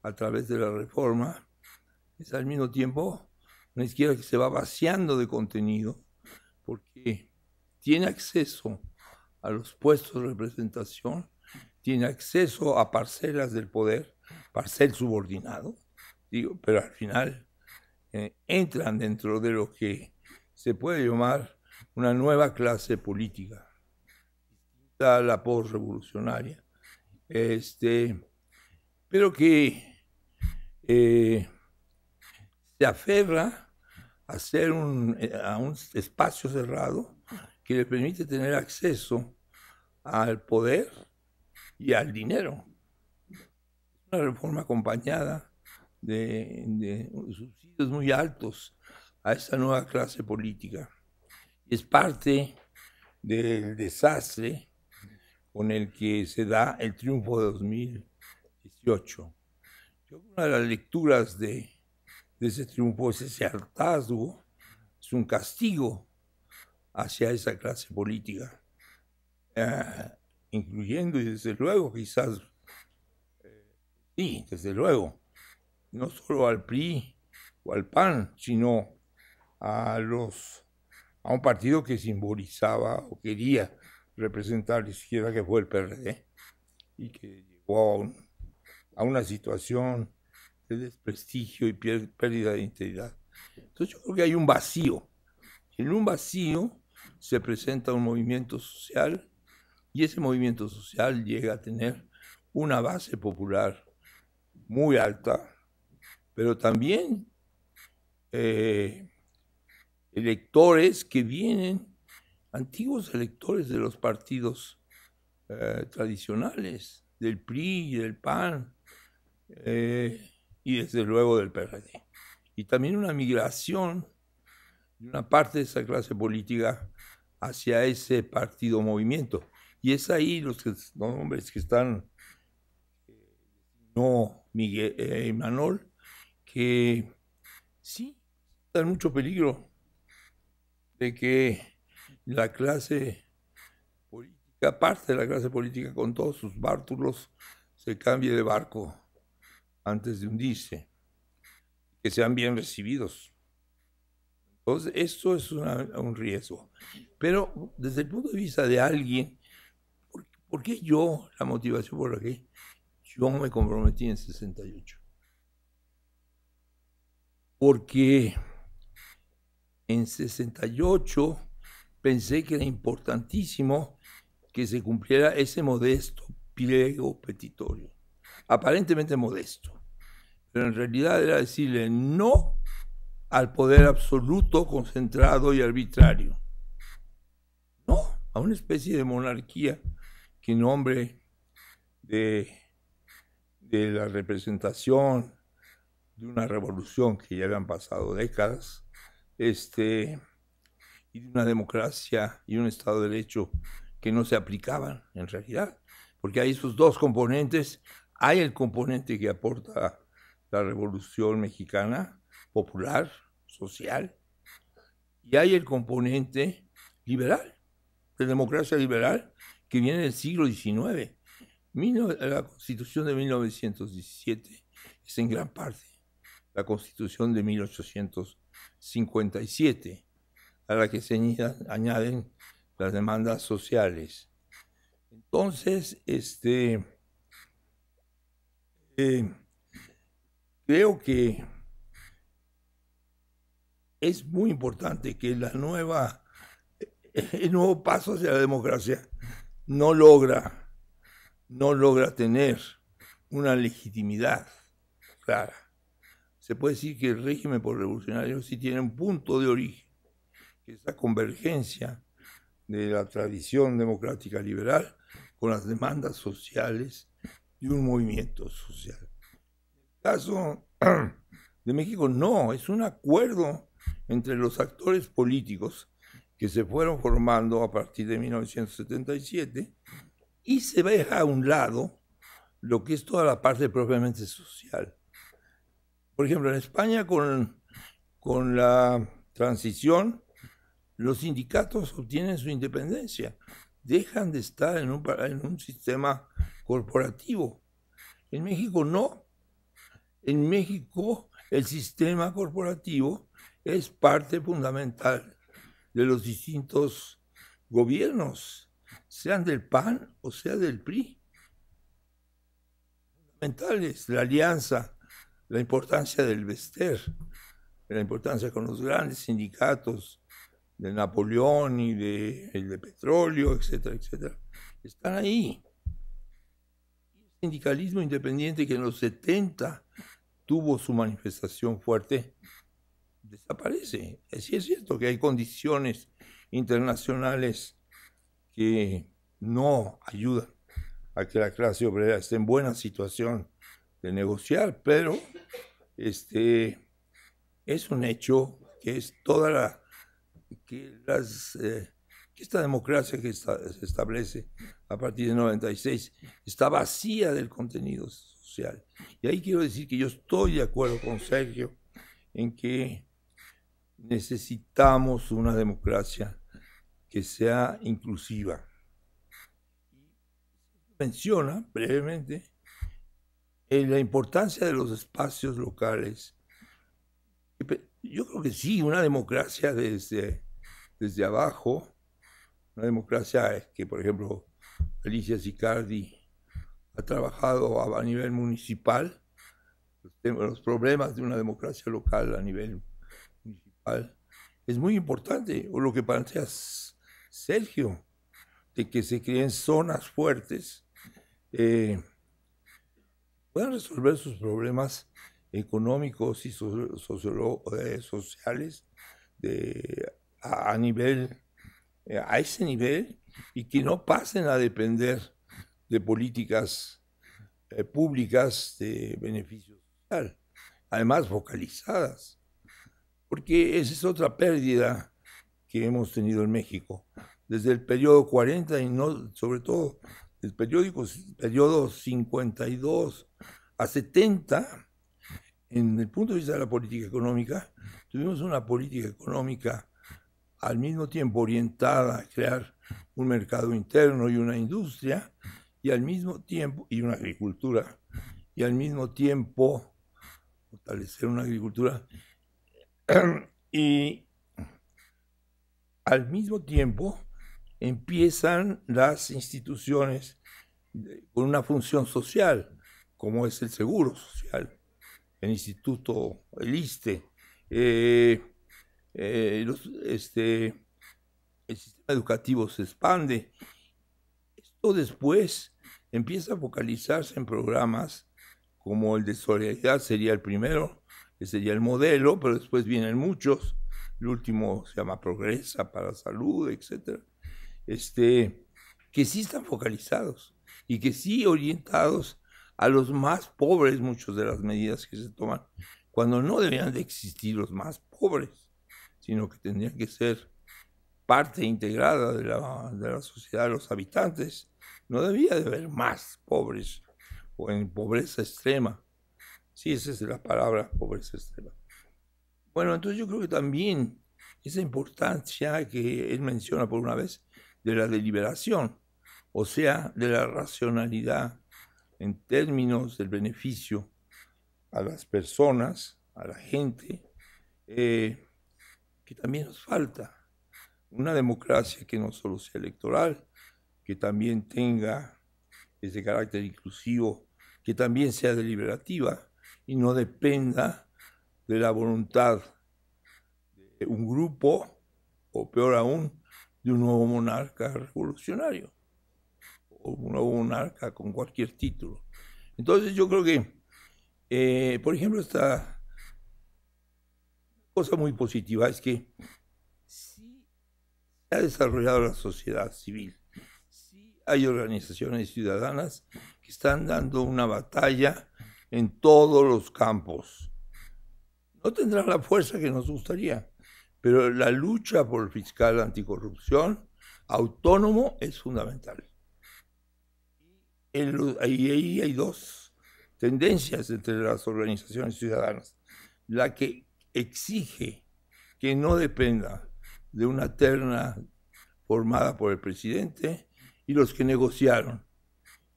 a través de la reforma, es al mismo tiempo una izquierda que se va vaciando de contenido porque tiene acceso a los puestos de representación tiene acceso a parcelas del poder, parcel subordinado, digo, pero al final eh, entran dentro de lo que se puede llamar una nueva clase política, la, postrevolucionaria, este, pero que eh, se aferra a ser un, a un espacio cerrado que le permite tener acceso al poder y al dinero. Una reforma acompañada de, subsidios muy altos a esta nueva clase política. Es parte del desastre con el que se da el triunfo de 2018. una de las lecturas de, ese triunfo es ese hartazgo, es un castigo hacia esa clase política. Ah, incluyendo y desde luego quizás, eh, sí, desde luego, no solo al PRI o al PAN, sino a los a un partido que simbolizaba o quería representar a la izquierda que fue el PRD y que llegó a, a una situación de desprestigio y pérdida de integridad. Entonces yo creo que hay un vacío. En un vacío se presenta un movimiento social y ese movimiento social llega a tener una base popular muy alta, pero también eh, electores que vienen, antiguos electores de los partidos eh, tradicionales, del PRI, y del PAN, eh, y desde luego del PRD. Y también una migración de una parte de esa clase política hacia ese partido movimiento. Y es ahí los que, hombres que están, eh, no, Miguel, eh, Manol, que sí, están mucho peligro de que la clase política, parte de la clase política con todos sus bártulos, se cambie de barco antes de hundirse, que sean bien recibidos. Entonces, esto es un riesgo. Pero desde el punto de vista de alguien ¿Por qué yo, la motivación por la que yo me comprometí en 68? Porque en 68 pensé que era importantísimo que se cumpliera ese modesto pliego petitorio, aparentemente modesto, pero en realidad era decirle no al poder absoluto, concentrado y arbitrario, no a una especie de monarquía que en nombre de, de la representación de una revolución que ya habían pasado décadas, este, y de una democracia y un Estado de Derecho que no se aplicaban en realidad, porque hay esos dos componentes, hay el componente que aporta la revolución mexicana, popular, social, y hay el componente liberal, de democracia liberal, que viene del siglo XIX. La constitución de 1917 es en gran parte la constitución de 1857, a la que se añaden las demandas sociales. Entonces, este, eh, creo que es muy importante que la nueva, eh, el nuevo paso hacia la democracia no logra, no logra tener una legitimidad clara. Se puede decir que el régimen por revolucionario sí tiene un punto de origen, que es la convergencia de la tradición democrática liberal con las demandas sociales de un movimiento social. El caso [CLEARS THROAT] de México no, es un acuerdo entre los actores políticos que se fueron formando a partir de 1977 y se deja a un lado lo que es toda la parte propiamente social. Por ejemplo, en España con, la transición, los sindicatos obtienen su independencia, dejan de estar en un, en un sistema corporativo. En México no. En México el sistema corporativo es parte fundamental de los distintos gobiernos, sean del PAN o sea del PRI. Fundamentales, la alianza, la importancia del Vester, la importancia con los grandes sindicatos de Napoleón y de, de petróleo, etcétera, etcétera. Están ahí. El sindicalismo independiente que en los 70 tuvo su manifestación fuerte desaparece. Eh, sí es cierto que hay condiciones internacionales que no ayudan a que la clase obrera esté en buena situación de negociar, pero este, es un hecho que es toda la que, eh, esta democracia que se establece a partir de 96 está vacía del contenido social. Y ahí quiero decir que yo estoy de acuerdo con Sergio en que necesitamos una democracia que sea inclusiva. Menciona brevemente eh, la importancia de los espacios locales. Yo creo que sí, una democracia desde, desde abajo, una democracia eh, que, por ejemplo, Alicia Sicardi ha trabajado a, nivel municipal, los, los problemas de una democracia local a nivel municipal es muy importante o lo que planteas, Sergio, de que se creen zonas fuertes, eh, puedan resolver sus problemas económicos y eh, sociales a, nivel, eh, a ese nivel, y que no pasen a depender de políticas eh, públicas de beneficio social, además focalizadas porque esa es otra pérdida que hemos tenido en México. Desde el periodo 40 y no, sobre todo el periódico, periodo 52 a 70, en el punto de vista de la política económica, tuvimos una política económica al mismo tiempo orientada a crear un mercado interno y una industria, y al mismo tiempo, y una agricultura, y al mismo tiempo fortalecer una agricultura [CLEARS THROAT] y al mismo tiempo empiezan las instituciones con una función social, como es el Seguro Social, el Instituto, el ISTE, eh, eh, este, el sistema educativo se expande. Esto después empieza a focalizarse en programas como el de solidaridad, sería el primero, que sería el modelo, pero después vienen muchos. El último se llama Progresa para Salud, etc. Este, que sí están focalizados y que sí orientados a los más pobres, muchas de las medidas que se toman, cuando no deberían de existir los más pobres, sino que tendrían que ser parte integrada de la, de la sociedad, de los habitantes. No debía de haber más pobres o en pobreza extrema Sí, esa es la palabra, pobreza extrema. Bueno, entonces yo creo que también esa importancia que él menciona por una vez de la deliberación, o sea, de la racionalidad en términos del beneficio a las personas, a la gente, eh, que también nos falta. Una democracia que no solo sea electoral, que también tenga ese carácter inclusivo, que también sea deliberativa, y no dependa de la voluntad de un grupo, o peor aún, de un nuevo monarca revolucionario, o un nuevo monarca con cualquier título. Entonces yo creo que, eh, por ejemplo, esta cosa muy positiva es que se ha desarrollado la sociedad civil, hay organizaciones ciudadanas que están dando una batalla en todos los campos. No tendrá la fuerza que nos gustaría, pero la lucha por el fiscal anticorrupción autónomo es fundamental. y ahí hay dos tendencias entre las organizaciones ciudadanas. La que exige que no dependa de una terna formada por el presidente y los que negociaron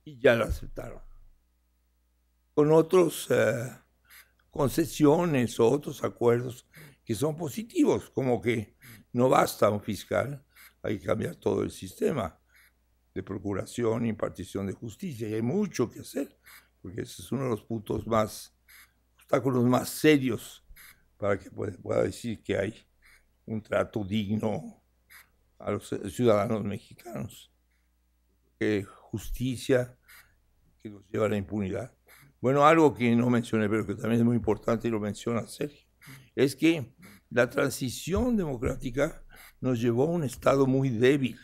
y ya la aceptaron con otras eh, concesiones o otros acuerdos que son positivos, como que no basta un fiscal, hay que cambiar todo el sistema de procuración y impartición de justicia, y hay mucho que hacer, porque ese es uno de los puntos más, obstáculos más serios para que pueda, pueda decir que hay un trato digno a los ciudadanos mexicanos, que eh, justicia que nos lleva a la impunidad. Bueno, algo que no mencioné, pero que también es muy importante y lo menciona Sergio, es que la transición democrática nos llevó a un Estado muy débil,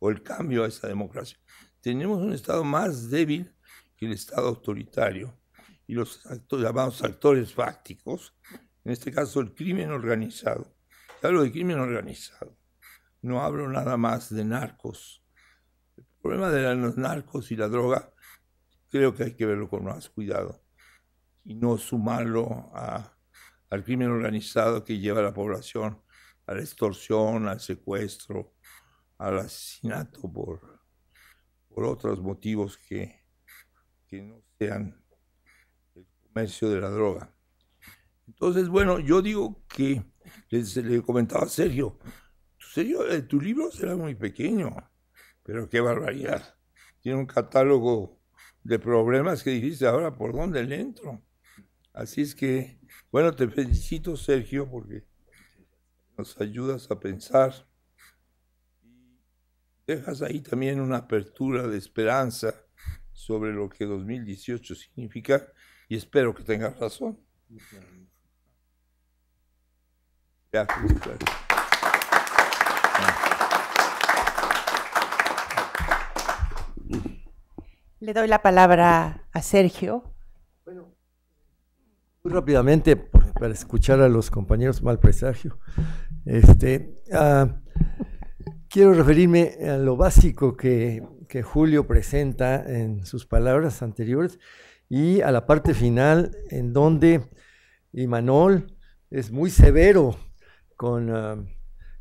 o el cambio a esa democracia. Tenemos un Estado más débil que el Estado autoritario y los llamados actores fácticos, en este caso el crimen organizado. hablo de crimen organizado, no hablo nada más de narcos. El problema de los narcos y la droga creo que hay que verlo con más cuidado y no sumarlo al crimen organizado que lleva a la población a la extorsión, al secuestro, al asesinato por, por otros motivos que, no sean el comercio de la droga. Entonces, bueno, yo digo que, les, le comentaba a Sergio, Sergio, eh, tu libro será muy pequeño, pero qué barbaridad. Tiene un catálogo de problemas que dijiste ahora, ¿por dónde le entro? Así es que, bueno, te felicito, Sergio, porque nos ayudas a pensar. Dejas ahí también una apertura de esperanza sobre lo que 2018 significa y espero que tengas razón. Gracias. Le doy la palabra a Sergio. Bueno, muy rápidamente, para escuchar a los compañeros mal presagio, este, ah, quiero referirme a lo básico que, Julio presenta en sus palabras anteriores y a la parte final en donde Imanol es muy severo con, ah,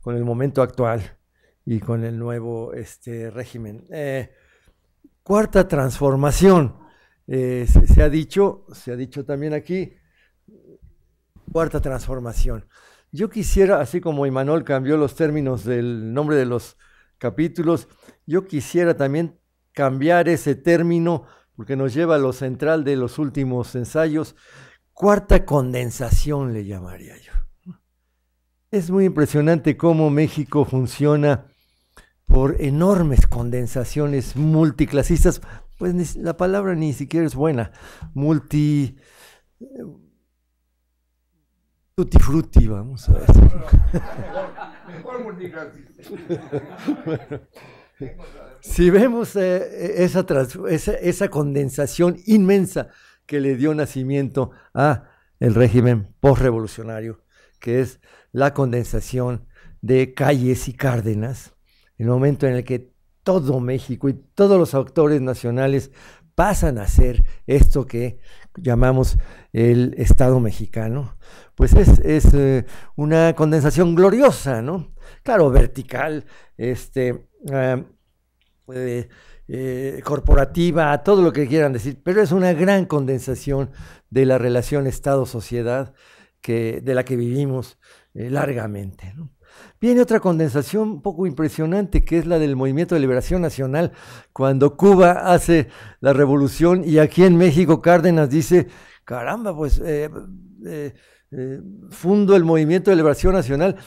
el momento actual y con el nuevo este, régimen. Eh, Cuarta transformación. Eh, se, ha dicho, se ha dicho también aquí, cuarta transformación. Yo quisiera, así como Imanol cambió los términos del nombre de los capítulos, yo quisiera también cambiar ese término porque nos lleva a lo central de los últimos ensayos. Cuarta condensación le llamaría yo. Es muy impresionante cómo México funciona por enormes condensaciones multiclasistas, pues la palabra ni siquiera es buena, multi... Eh, frutti, vamos a ver. Mejor, si vemos eh, eh, esa, esa, condensación inmensa que le dio nacimiento a el régimen postrevolucionario, que es la condensación de calles y cárdenas, el momento en el que todo México y todos los autores nacionales pasan a ser esto que llamamos el Estado mexicano, pues es, eh, una condensación gloriosa, ¿no? Claro, vertical, este, eh, corporativa, todo lo que quieran decir, pero es una gran condensación de la relación Estado-sociedad de la que vivimos eh, largamente. ¿no? Viene otra condensación un poco impresionante, que es la del Movimiento de Liberación Nacional, cuando Cuba hace la revolución y aquí en México Cárdenas dice, caramba, pues eh, eh, eh, fundo el Movimiento de Liberación Nacional.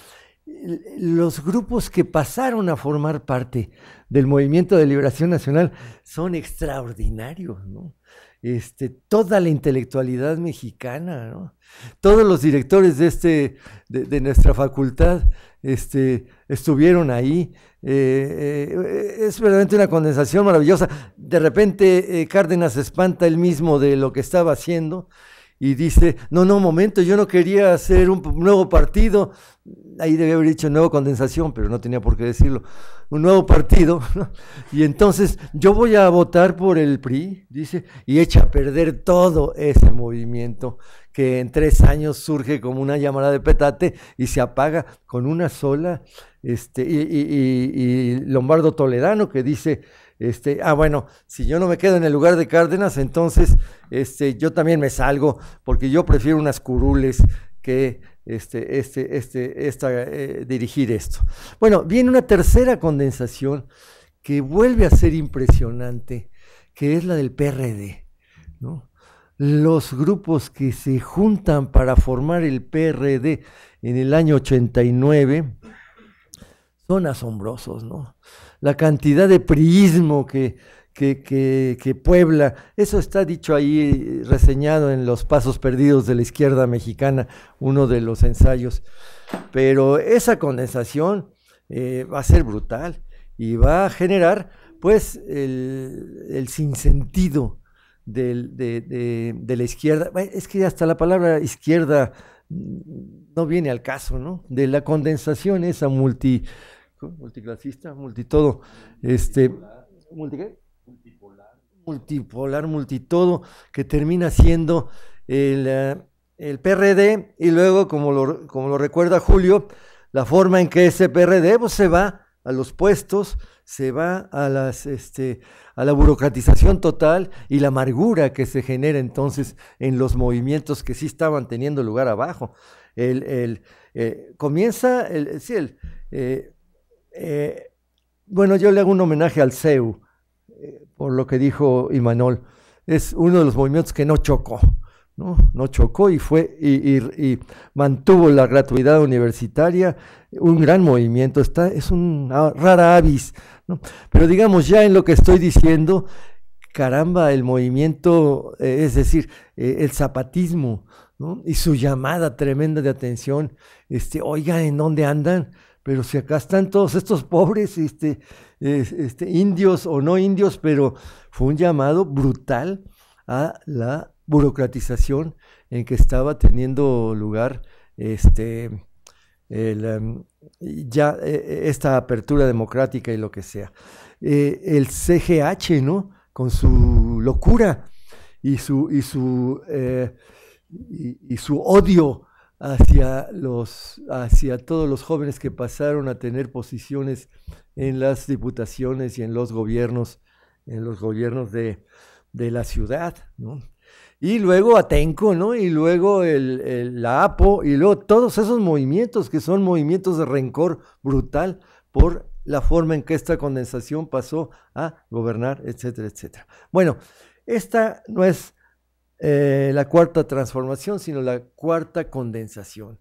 Los grupos que pasaron a formar parte del Movimiento de Liberación Nacional son extraordinarios, ¿no? Este, toda la intelectualidad mexicana, todos los directores de, este, de nuestra facultad este, estuvieron ahí. Eh, eh, es verdaderamente una condensación maravillosa. De repente eh, Cárdenas espanta él mismo de lo que estaba haciendo y dice, no, no, momento, yo no quería hacer un nuevo partido. Ahí debía haber dicho nueva condensación, pero no tenía por qué decirlo. Un nuevo partido. [LAUGHS] Y entonces yo voy a votar por el PRI, dice, y echa a perder todo ese movimiento que en tres años surge como una llamada de petate y se apaga con una sola, este, y, Lombardo Toledano que dice, este, ah, bueno, si yo no me quedo en el lugar de Cárdenas, entonces este, yo también me salgo, porque yo prefiero unas curules que este, este, este, esta, eh, dirigir esto. Bueno, viene una tercera condensación que vuelve a ser impresionante, que es la del PRD, ¿no? los grupos que se juntan para formar el PRD en el año 89 son asombrosos, ¿no? La cantidad de priismo que, que, que, Puebla, eso está dicho ahí, reseñado en Los Pasos Perdidos de la Izquierda Mexicana, uno de los ensayos, pero esa condensación eh, va a ser brutal y va a generar pues el sinsentido de, la izquierda, es que hasta la palabra izquierda mm, no viene al caso, ¿no? De la condensación esa multi, multiclasista, multitodo, este, multipolar, multipolar, multitodo, que termina siendo el, eh, el PRD y luego, como lo, como lo recuerda Julio, la forma en que ese PRD pues, se va a los puestos, se va a las, este, a la burocratización total y la amargura que se genera entonces en los movimientos que sí estaban teniendo lugar abajo. El, eh, comienza, el, sí, el, eh, eh, bueno, yo le hago un homenaje al CEU por lo que dijo Imanol. Es uno de los movimientos que no chocó no, chocó y fue y, mantuvo la gratuidad universitaria, un gran movimiento, está, es un ah, rara avis. ¿no? Pero digamos, ya en lo que estoy diciendo, caramba, el movimiento, eh, es decir, eh, el zapatismo y su llamada tremenda de atención, este, oiga, ¿en dónde andan? Pero si acá están todos estos pobres, este, este, indios o no indios, pero fue un llamado brutal a la burocratización en que estaba teniendo lugar este, em, ya e, e, esta apertura democrática y lo que sea. Eh, el CGH, ¿no? Con su locura y su, y su, eh, y su odio hacia, los, hacia todos los jóvenes que pasaron a tener posiciones en las diputaciones y en los gobiernos, en los gobiernos de, de la ciudad, ¿no? y luego Atenco, ¿no? Y luego la APO, y luego todos esos movimientos que son movimientos de rencor brutal por la forma en que esta condensación pasó a gobernar, etcétera, etcétera. Bueno, esta no es eh, la cuarta transformación, sino la cuarta condensación.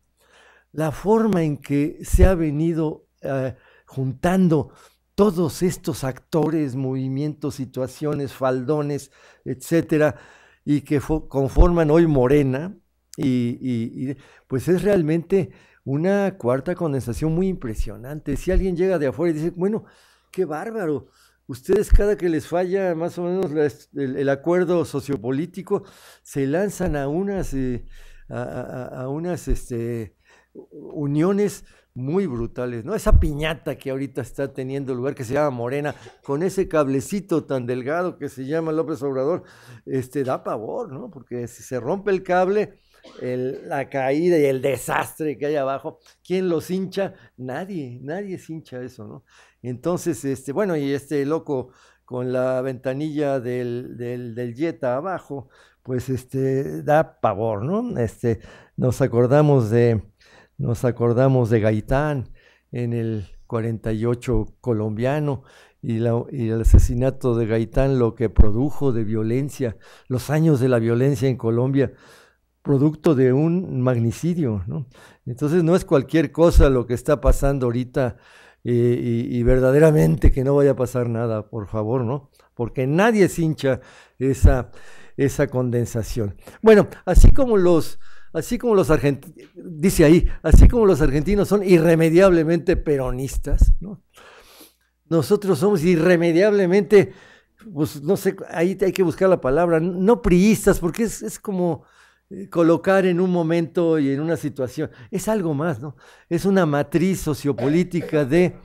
La forma en que se ha venido eh, juntando todos estos actores, movimientos, situaciones, faldones, etcétera, y que conforman hoy Morena, y, pues es realmente una cuarta condensación muy impresionante. Si alguien llega de afuera y dice, bueno, qué bárbaro, ustedes cada que les falla más o menos el, acuerdo sociopolítico, se lanzan a unas, eh, a, unas este, uniones muy brutales, ¿no? Esa piñata que ahorita está teniendo lugar, que se llama Morena, con ese cablecito tan delgado que se llama López Obrador, este, da pavor, ¿no? Porque si se rompe el cable, la caída y el desastre que hay abajo, ¿quién los hincha? Nadie, nadie hincha eso, ¿no? Entonces, este, bueno, y este loco con la ventanilla del, del, abajo, pues este, da pavor, ¿no? Este, nos acordamos de nos acordamos de Gaitán en el 48 colombiano y, el asesinato de Gaitán, lo que produjo de violencia, los años de la violencia en Colombia, producto de un magnicidio. ¿no? Entonces no es cualquier cosa lo que está pasando ahorita eh, y, verdaderamente que no vaya a pasar nada, por favor, ¿no? Porque nadie hincha esa, esa condensación. Bueno, así como los así como los argentinos, dice ahí, así como los argentinos son irremediablemente peronistas, nosotros somos irremediablemente, pues no sé, ahí hay que buscar la palabra, no priistas, porque es, es como eh, colocar en un momento y en una situación, es algo más, ¿no? Es una matriz sociopolítica de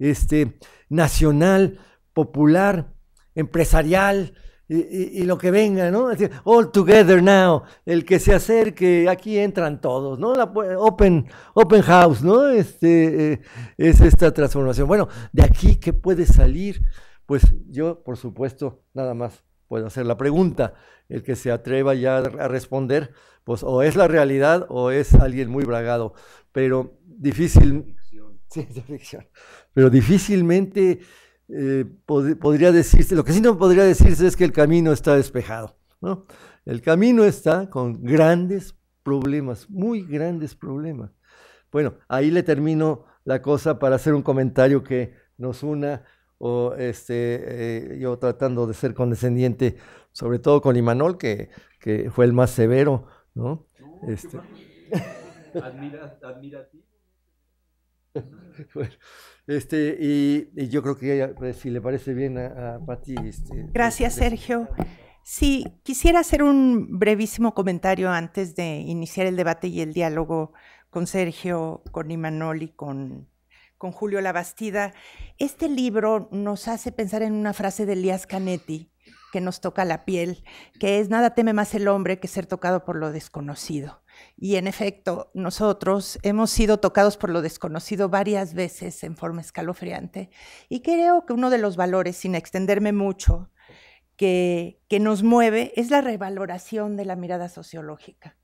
este, nacional, popular, empresarial, y, lo que venga, ¿no? all together now, el que se acerque, aquí entran todos, ¿no? La open, open house, ¿no? Este, eh, es esta transformación. Bueno, de aquí, ¿qué puede salir? Pues yo, por supuesto, nada más puedo hacer la pregunta. El que se atreva ya a responder, pues o es la realidad o es alguien muy bragado, pero difícil. [LAUGHS] Sí, Pero difícilmente eh, podría decirse, lo que sí no podría decirse es que el camino está despejado, ¿no? El camino está con grandes problemas, muy grandes problemas. Bueno, ahí le termino la cosa para hacer un comentario que nos una, o este, eh, yo tratando de ser condescendiente, sobre todo con Imanol, que, fue el más severo, ¿no? este. [LAUGHS] admirativo. [LAUGHS] bueno. Este, y, yo creo que pues, si le parece bien a, a este, Gracias, pues, pues, Sergio. Sí, quisiera hacer un brevísimo comentario antes de iniciar el debate y el diálogo con Sergio, con Imanol y con, Julio Labastida. Este libro nos hace pensar en una frase de Elías Canetti que nos toca la piel, que es nada teme más el hombre que ser tocado por lo desconocido. Y en efecto, nosotros hemos sido tocados por lo desconocido varias veces en forma escalofriante. Y creo que uno de los valores, sin extenderme mucho, que, nos mueve es la revaloración de la mirada sociológica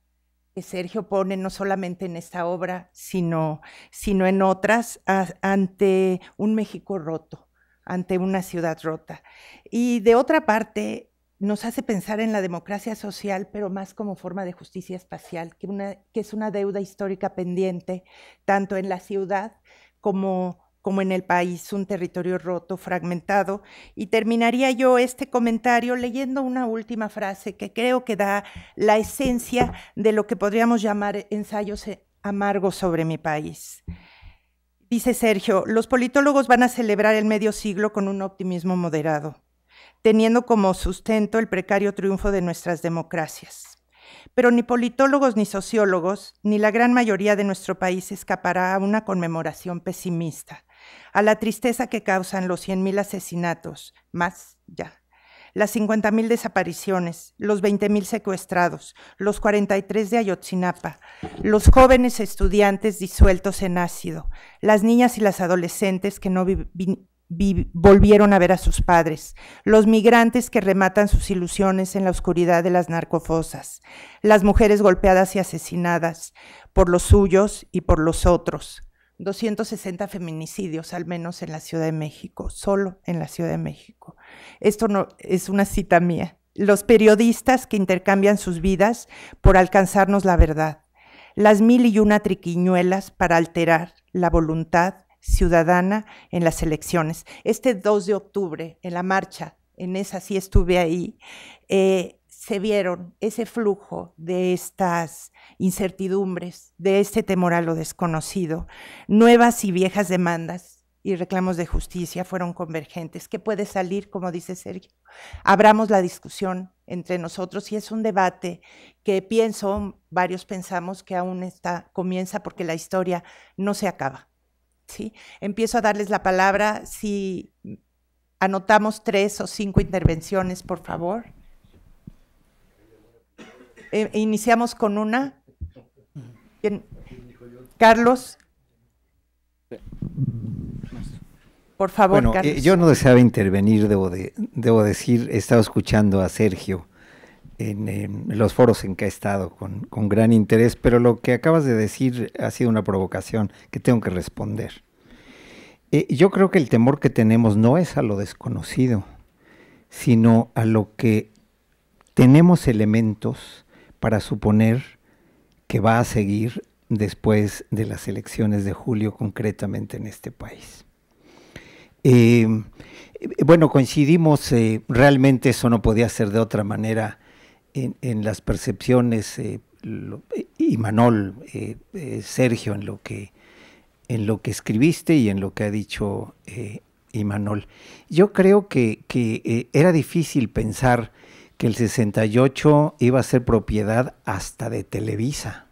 que Sergio pone no solamente en esta obra, sino, sino en otras, ante un México roto, ante una ciudad rota. Y de otra parte, nos hace pensar en la democracia social, pero más como forma de justicia espacial, que, es una deuda histórica pendiente, tanto en la ciudad como en el país, un territorio roto, fragmentado. Y terminaría yo este comentario leyendo una última frase que creo que da la esencia de lo que podríamos llamar ensayos eh, amargos sobre mi país. Dice Sergio, los politólogos van a celebrar el medio siglo con un optimismo moderado teniendo como sustento el precario triunfo de nuestras democracias. Pero ni politólogos ni sociólogos, ni la gran mayoría de nuestro país escapará a una conmemoración pesimista, a la tristeza que causan los 100.000 asesinatos, más ya, las 50.000 desapariciones, los 20.000 secuestrados, los 43 de Ayotzinapa, los jóvenes estudiantes disueltos en ácido, las niñas y las adolescentes que no, volvieron a ver a sus padres, los migrantes que rematan sus ilusiones en la oscuridad de las narcofosas, las mujeres golpeadas y asesinadas por los suyos y por los otros. 260 feminicidios al menos en la Ciudad de México, solo en la Ciudad de México. Esto no es una cita mía. Los periodistas que intercambian sus vidas por alcanzarnos la verdad. Las mil y una triquiñuelas para alterar la voluntad ciudadana en las elecciones. Este 2 de octubre, en la marcha, en esa sí estuve ahí, eh, se vieron ese flujo de estas incertidumbres, de este temor a lo desconocido, nuevas y viejas demandas y reclamos de justicia fueron convergentes. ¿Qué puede salir, como dice Sergio? Abramos la discusión entre nosotros y es un debate que pienso, varios pensamos que aún está, comienza porque la historia no se acaba. Empiezo a darles la palabra. Si anotamos tres o cinco intervenciones, por favor. Eh, iniciamos con una. Carlos. Por favor, eh, Carlos. yo no deseaba intervenir, debo, de, debo decir, he estado escuchando a Sergio en, los foros en que ha estado con, gran interés, pero lo que acabas de decir ha sido una provocación que tengo que responder. Eh, yo creo que el temor que tenemos no es a lo desconocido, sino a lo que tenemos elementos para suponer que va a seguir después de las elecciones de julio concretamente en este país. Eh, eh, bueno, coincidimos, realmente eso no podía ser de otra manera en, las percepciones, Imanol, eh, eh, y Manol, eh, Sergio, en lo, que, en lo que escribiste y en lo que ha dicho Imanol. Yo creo que, era difícil pensar que el 68 iba a ser propiedad hasta de Televisa.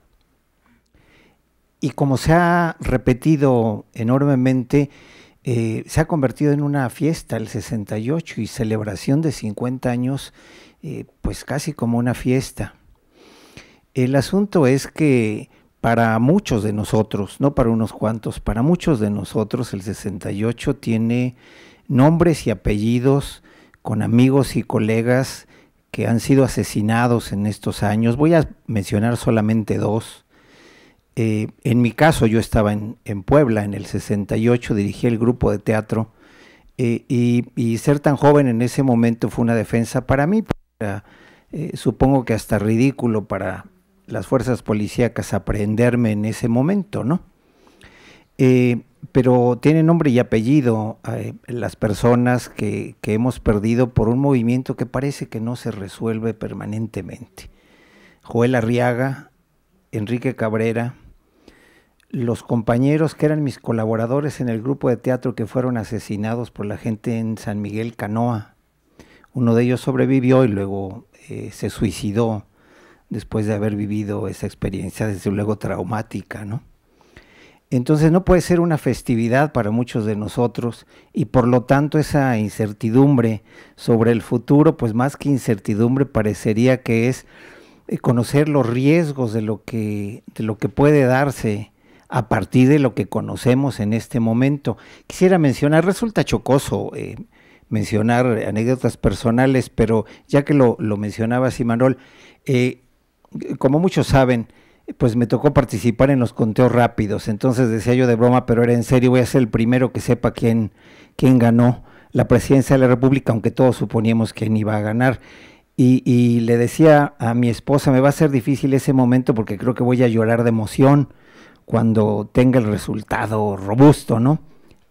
Y como se ha repetido enormemente, se ha convertido en una fiesta el 68 y celebración de 50 años eh, pues casi como una fiesta. El asunto es que para muchos de nosotros, no para unos cuantos, para muchos de nosotros el 68 tiene nombres y apellidos con amigos y colegas que han sido asesinados en estos años. Voy a mencionar solamente dos. Eh, en mi caso, yo estaba en, Puebla en el 68, dirigí el grupo de teatro eh, y ser tan joven en ese momento fue una defensa para mí. Eh, supongo que hasta ridículo para las fuerzas policíacas aprehenderme en ese momento, ¿no? Eh, pero tiene nombre y apellido eh, las personas que, que, hemos perdido por un movimiento que parece que no se resuelve permanentemente. Joel Arriaga, Enrique Cabrera, los compañeros que eran mis colaboradores en el grupo de teatro que fueron asesinados por la gente en San Miguel Canoa, uno de ellos sobrevivió y luego eh, se suicidó después de haber vivido esa experiencia, desde luego traumática, Entonces no puede ser una festividad para muchos de nosotros y por lo tanto esa incertidumbre sobre el futuro, pues más que incertidumbre parecería que es eh, conocer los riesgos de lo que, de lo que puede darse a partir de lo que conocemos en este momento. Quisiera mencionar, resulta chocoso eh, mencionar anécdotas personales, pero ya que lo, mencionaba mencionabas, Manol, eh, como muchos saben, pues me tocó participar en los conteos rápidos. Entonces decía yo de broma, pero era en serio, voy a ser el primero que sepa quién, quién ganó la presidencia de la República, aunque todos suponíamos quién iba a ganar. Y, y le decía a mi esposa, me va a ser difícil ese momento porque creo que voy a llorar de emoción cuando tenga el resultado robusto, ¿no?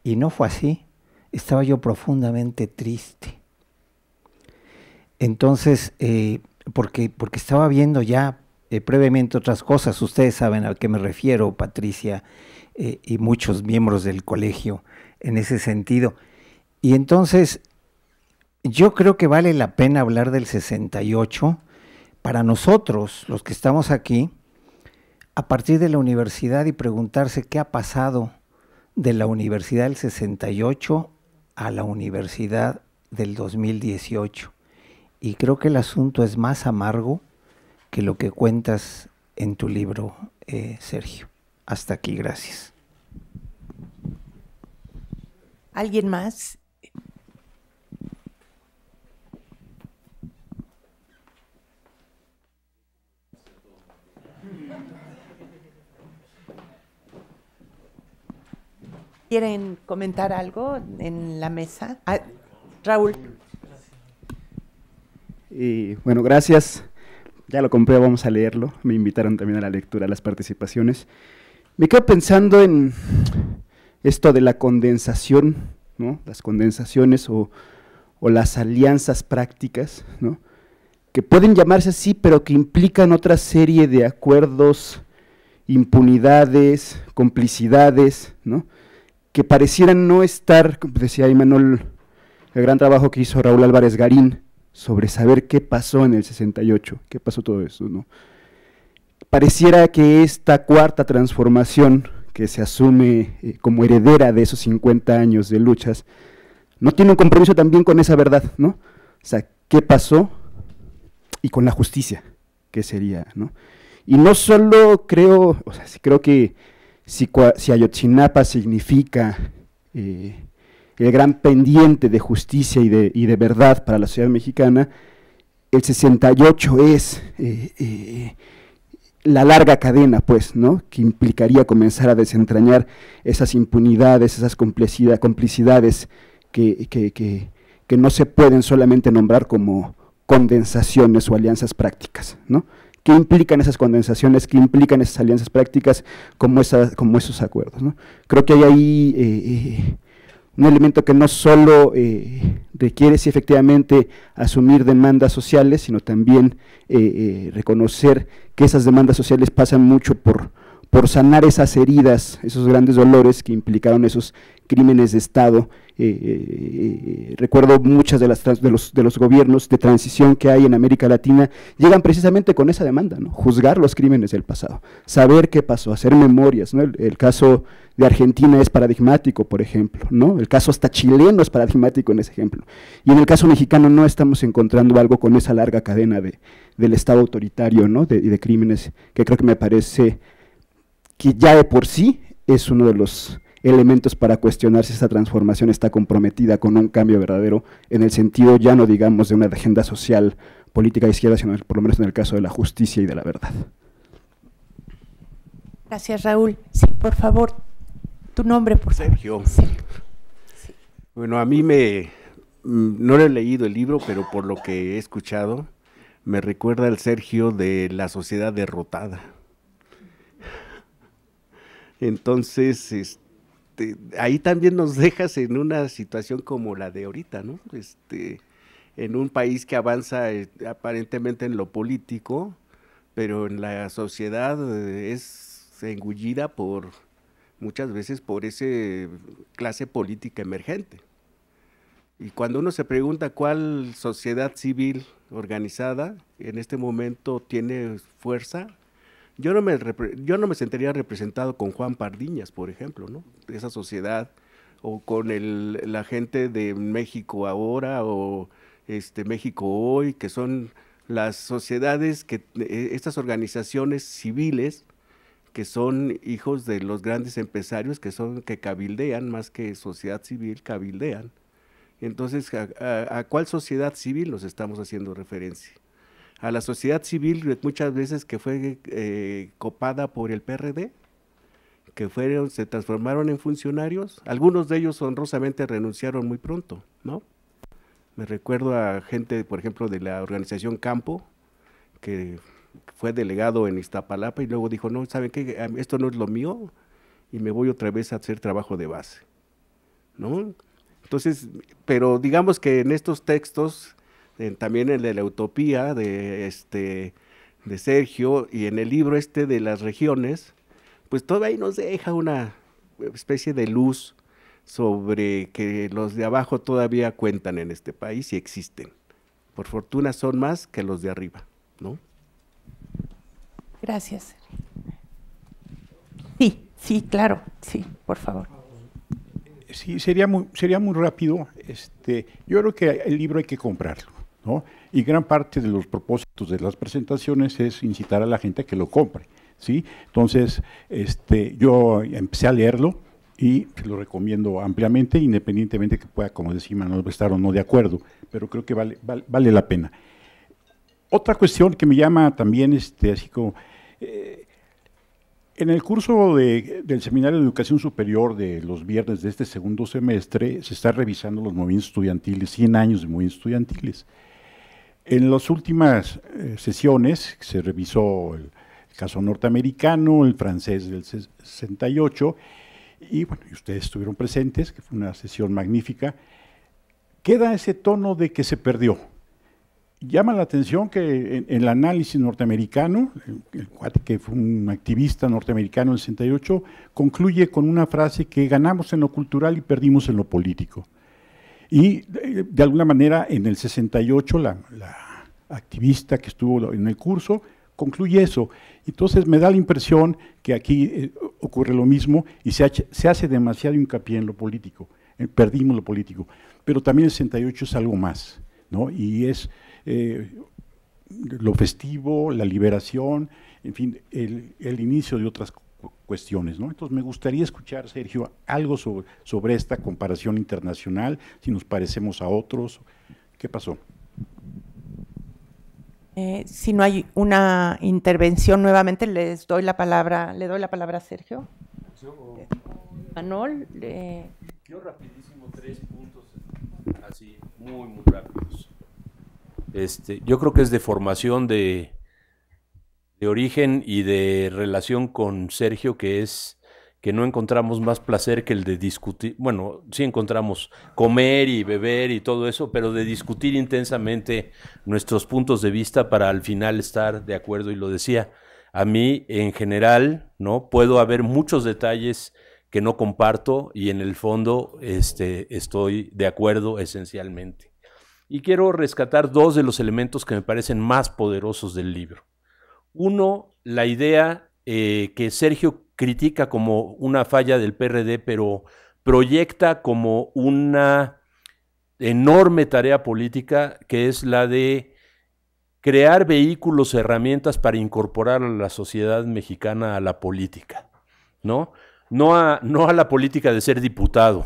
Y no fue así estaba yo profundamente triste. Entonces, eh, porque, porque estaba viendo ya eh, previamente otras cosas, ustedes saben a qué me refiero, Patricia eh, y muchos miembros del colegio en ese sentido. Y entonces, yo creo que vale la pena hablar del 68 para nosotros, los que estamos aquí, a partir de la universidad y preguntarse qué ha pasado de la universidad del 68 a la universidad del 2018. Y creo que el asunto es más amargo que lo que cuentas en tu libro, eh, Sergio. Hasta aquí, gracias. ¿Alguien más? ¿Quieren comentar algo en la mesa? Ah, Raúl. bueno, gracias. Ya lo compré, vamos a leerlo. Me invitaron también a la lectura, las participaciones. Me quedo pensando en esto de la condensación, ¿no? Las condensaciones o, o las alianzas prácticas, ¿no? Que pueden llamarse así, pero que implican otra serie de acuerdos, impunidades, complicidades, ¿no? que parecieran no estar, como decía Imanol, el gran trabajo que hizo Raúl Álvarez Garín sobre saber qué pasó en el 68, qué pasó todo eso, ¿no? Pareciera que esta cuarta transformación que se asume eh, como heredera de esos 50 años de luchas, no tiene un compromiso también con esa verdad, ¿no? O sea, ¿qué pasó? Y con la justicia, ¿qué sería, no? Y no solo creo, o sea, sí creo que si, Ayotzinapa significa eh, el gran pendiente de justicia y de, verdad para la sociedad mexicana, el 68 es eh, eh, la larga cadena, pues, ¿no? Que implicaría comenzar a desentrañar esas impunidades, esas complicidades que, que, no se pueden solamente nombrar como condensaciones o alianzas prácticas, ¿no? qué implican esas condensaciones, qué implican esas alianzas prácticas, como, esos acuerdos. Creo que hay ahí eh, eh, un elemento que no solo eh, requiere si efectivamente asumir demandas sociales, sino también reconocer que esas demandas sociales pasan mucho por sanar esas heridas, esos grandes dolores que implicaron esos crímenes de Estado eh, eh, eh, recuerdo muchas de las de los, de los gobiernos de transición que hay en América Latina, llegan precisamente con esa demanda, ¿no? Juzgar los crímenes del pasado, saber qué pasó, hacer memorias, ¿no? el, caso de Argentina es paradigmático, por ejemplo, ¿no? El caso hasta chileno es paradigmático en ese ejemplo. Y en el caso mexicano no estamos encontrando algo con esa larga cadena del Estado autoritario, ¿no? De, de crímenes que creo que me parece que ya de por sí es uno de los elementos para cuestionar si esa transformación está comprometida con un cambio verdadero, en el sentido ya no digamos de una agenda social, política de izquierda, sino por lo menos en el caso de la justicia y de la verdad. Gracias, Raúl. Sí, por favor, tu nombre, por favor. Sergio. Bueno, a mí me... Mm, no le he leído el libro, pero por lo que he escuchado, me recuerda al Sergio de la sociedad derrotada. Entonces, este, este, ahí también nos dejas en una situación como la de ahorita, ¿no? Este, en un país que avanza eh, aparentemente en lo político, pero en la sociedad eh, es engullida por muchas veces por esa clase política emergente. Y cuando uno se pregunta cuál sociedad civil organizada en este momento tiene fuerza, yo no, me yo no me sentiría representado con Juan Pardiñas, por ejemplo, ¿no? Esa sociedad, o con el, la gente de México ahora, o este, México hoy, que son las sociedades, que eh, estas organizaciones civiles que son hijos de los grandes empresarios que son que cabildean más que sociedad civil cabildean entonces a cuál sociedad civil nos estamos haciendo referencia a la sociedad civil muchas veces que fue eh, copada por el PRD, que fueron, se transformaron en funcionarios, algunos de ellos honrosamente renunciaron muy pronto, ¿no? Me recuerdo a gente, por ejemplo, de la organización Campo, que fue delegado en Iztapalapa y luego dijo, no, ¿saben qué? Esto no es lo mío y me voy otra vez a hacer trabajo de base, ¿no? Entonces, pero digamos que en estos textos también el de la utopía de, este, de Sergio y en el libro este de las regiones, pues todavía ahí nos deja una especie de luz sobre que los de abajo todavía cuentan en este país y existen. Por fortuna son más que los de arriba, ¿no? Gracias. Sí, sí, claro, sí, por favor. Sí, sería muy, sería muy rápido. Este, yo creo que el libro hay que comprarlo. Y gran parte de los propósitos de las presentaciones es incitar a la gente a que lo compre, Entonces, este, yo empecé a leerlo y lo recomiendo ampliamente, independientemente que pueda, como decimos, no estar o no de acuerdo, pero creo que vale, vale, la pena. Otra cuestión que me llama también, este, así como... Eh, en el curso del Seminario de Educación Superior de los viernes de este segundo semestre se está revisando los movimientos estudiantiles, 100 años de movimientos estudiantiles. En las últimas eh, sesiones se revisó el, caso norteamericano, el francés del 68, y bueno, ustedes estuvieron presentes, que fue una sesión magnífica. Queda ese tono de que se perdió. Llama la atención que en, el análisis norteamericano, el, cuate que fue un activista norteamericano en el 68, concluye con una frase que ganamos en lo cultural y perdimos en lo político. Y eh, de alguna manera en el 68 la, activista que estuvo en el curso concluye eso. Entonces me da la impresión que aquí eh, ocurre lo mismo y se, se, hace demasiado hincapié en lo político, perdimos lo político, pero también el 68 es algo más, ¿no? Y es eh, lo festivo, la liberación, en fin, el inicio de otras cosas cuestiones. ¿no? Entonces me gustaría escuchar, Sergio, algo sobre, esta comparación internacional, si nos parecemos a otros, ¿qué pasó? Eh, si no hay una intervención nuevamente, les doy la palabra, le doy la palabra a Sergio. Yo rapidísimo tres puntos, así, muy, muy rápidos. Este, yo creo que es de formación de, de origen y de relación con Sergio, que es que no encontramos más placer que el de discutir, bueno, sí encontramos comer y beber y todo eso, pero de discutir intensamente nuestros puntos de vista para al final estar de acuerdo, y lo decía, a mí en general, ¿no? Puedo haber muchos detalles que no comparto y en el fondo este, estoy de acuerdo esencialmente. Y quiero rescatar dos de los elementos que me parecen más poderosos del libro. Uno, la idea eh, que Sergio critica como una falla del PRD, pero proyecta como una enorme tarea política que es la de crear vehículos, herramientas para incorporar a la sociedad mexicana a la política, ¿no? No a, no a la política de ser diputado,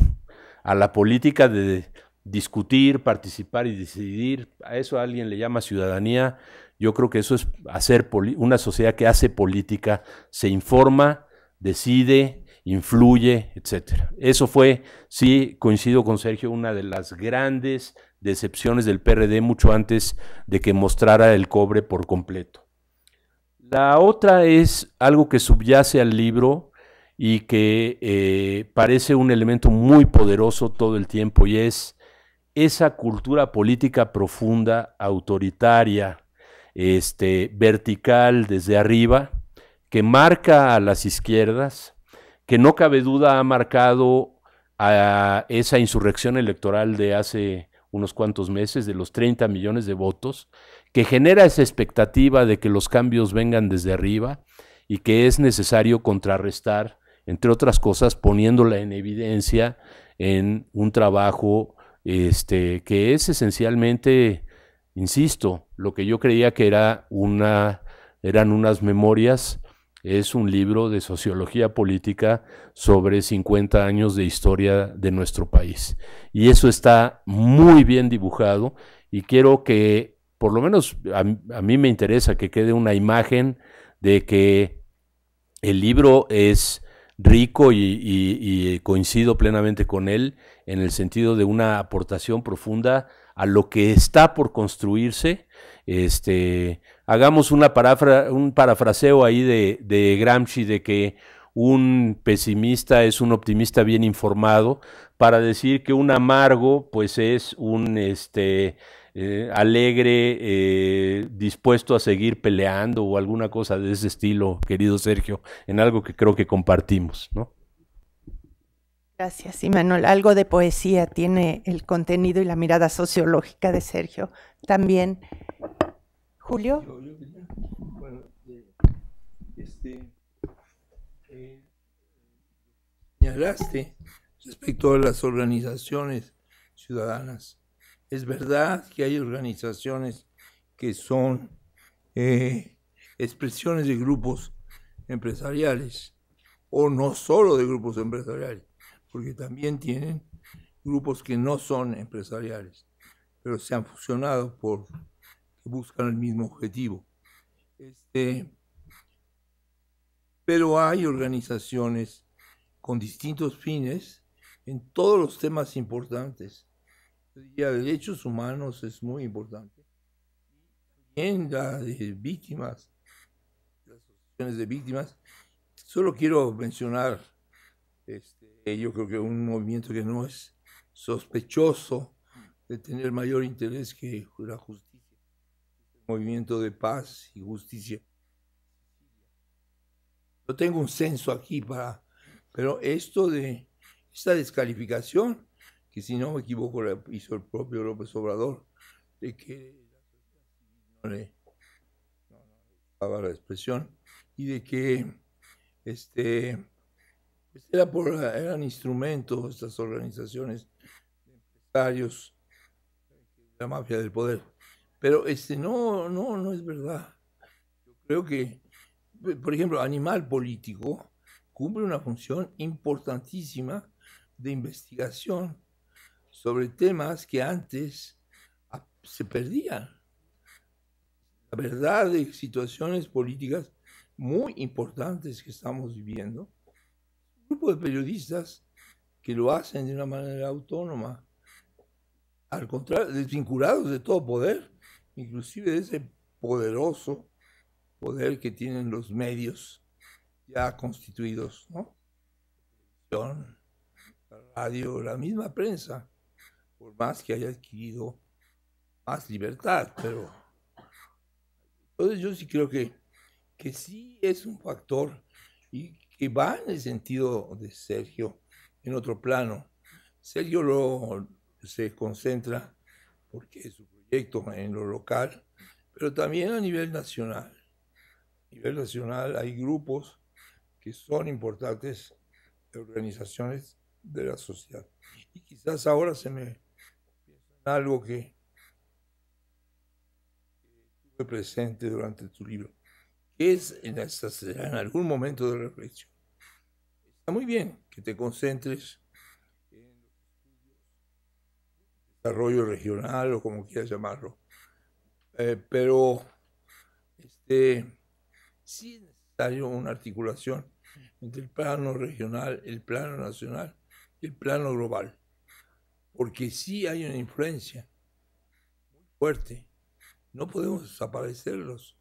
a la política de discutir, participar y decidir. A eso alguien le llama ciudadanía. Yo creo que eso es hacer una sociedad que hace política, se informa, decide, influye, etcétera. Eso fue, sí, coincido con Sergio, una de las grandes decepciones del PRD mucho antes de que mostrara el cobre por completo. La otra es algo que subyace al libro y que eh, parece un elemento muy poderoso todo el tiempo y es esa cultura política profunda, autoritaria, este, vertical desde arriba, que marca a las izquierdas, que no cabe duda ha marcado a esa insurrección electoral de hace unos cuantos meses, de los 30 millones de votos, que genera esa expectativa de que los cambios vengan desde arriba y que es necesario contrarrestar, entre otras cosas, poniéndola en evidencia en un trabajo este, que es esencialmente, insisto, lo que yo creía que era una, eran unas memorias, es un libro de sociología política sobre 50 años de historia de nuestro país. Y eso está muy bien dibujado y quiero que, por lo menos a, mí me interesa que quede una imagen de que el libro es rico y, coincido plenamente con él en el sentido de una aportación profunda a lo que está por construirse este, hagamos un parafraseo ahí de, Gramsci de que un pesimista es un optimista bien informado para decir que un amargo pues es un este, eh, alegre eh, dispuesto a seguir peleando o alguna cosa de ese estilo querido Sergio en algo que creo que compartimos no Gracias, Imanol. Algo de poesía tiene el contenido y la mirada sociológica de Sergio. También Julio. Este, eh, señalaste respecto a las organizaciones ciudadanas. Es verdad que hay organizaciones que son eh, expresiones de grupos empresariales, o no solo de grupos empresariales, porque también tienen grupos que no son empresariales, pero se han fusionado por que buscan el mismo objetivo. Este, pero hay organizaciones con distintos fines en todos los temas importantes. Y derechos humanos es muy importante. También la de víctimas, las asociaciones de víctimas. Solo quiero mencionar, este, yo creo que un movimiento que no es sospechoso de tener mayor interés que la justicia movimiento de paz y justicia. No tengo un censo aquí para, pero esto de esta descalificación, que si no me equivoco la hizo el propio López Obrador, de que no le daba la expresión y de que este pues era por, eran instrumentos estas organizaciones de empresarios de la mafia del poder. Pero este, no, no, no es verdad. Yo creo que, por ejemplo, Animal Político cumple una función importantísima de investigación sobre temas que antes se perdían. La verdad de situaciones políticas muy importantes que estamos viviendo. Un grupo de periodistas que lo hacen de una manera autónoma, al contrario, desvinculados de todo poder inclusive de ese poderoso poder que tienen los medios ya constituidos, ¿no? radio, la misma prensa, por más que haya adquirido más libertad, pero entonces yo sí creo que, que sí es un factor y que va en el sentido de Sergio en otro plano. Sergio lo, se concentra porque su en lo local, pero también a nivel nacional. A nivel nacional hay grupos que son importantes organizaciones de la sociedad. Y quizás ahora se me algo que tuve presente durante tu libro, que es en, en algún momento de reflexión. Está muy bien que te concentres desarrollo regional o como quieras llamarlo. Eh, pero este, sí es una articulación entre el plano regional, el plano nacional y el plano global, porque sí hay una influencia muy fuerte. No podemos desaparecerlos.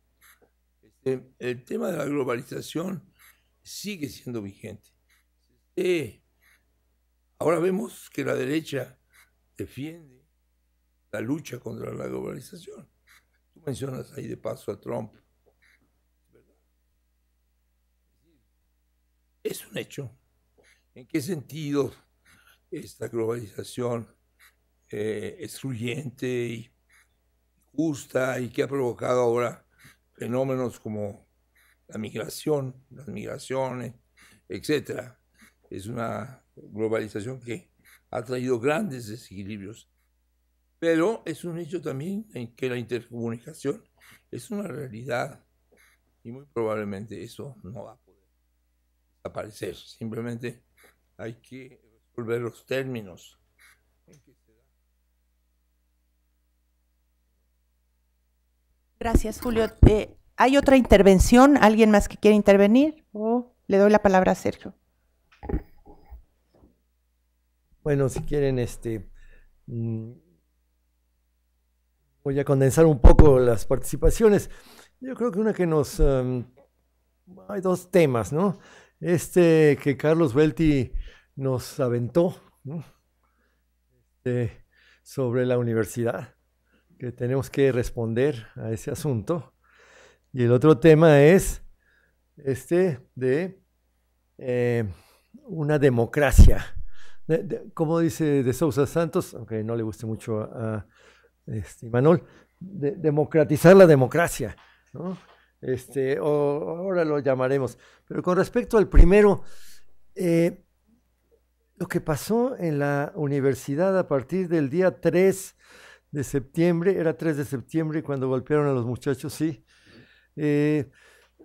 Este, el tema de la globalización sigue siendo vigente. Este, ahora vemos que la derecha defiende la lucha contra la globalización. Tú mencionas ahí de paso a Trump. Es un hecho. ¿En qué sentido esta globalización eh, es excluyente y justa y que ha provocado ahora fenómenos como la migración, las migraciones, etcétera? Es una globalización que ha traído grandes desequilibrios. Pero es un hecho también en que la intercomunicación es una realidad y muy probablemente eso no va a poder desaparecer. Simplemente hay que resolver los términos Gracias, Julio. Eh, ¿Hay otra intervención? ¿Alguien más que quiera intervenir? Oh, le doy la palabra a Sergio? Bueno, si quieren, este, mm, voy a condensar un poco las participaciones. Yo creo que una que nos... Em, hay dos temas, ¿no? Este que Carlos Velti nos aventó este, sobre la universidad, que tenemos que responder a ese asunto. Y el otro tema es este de eh, una democracia como dice de Sousa Santos, aunque no le guste mucho a, este, Manol, democratizar la democracia, ¿no? Este, ahora lo llamaremos. Pero con respecto al primero, eh, lo que pasó en la universidad a partir del día 3 de septiembre, era 3 de septiembre cuando golpearon a los muchachos, sí, eh,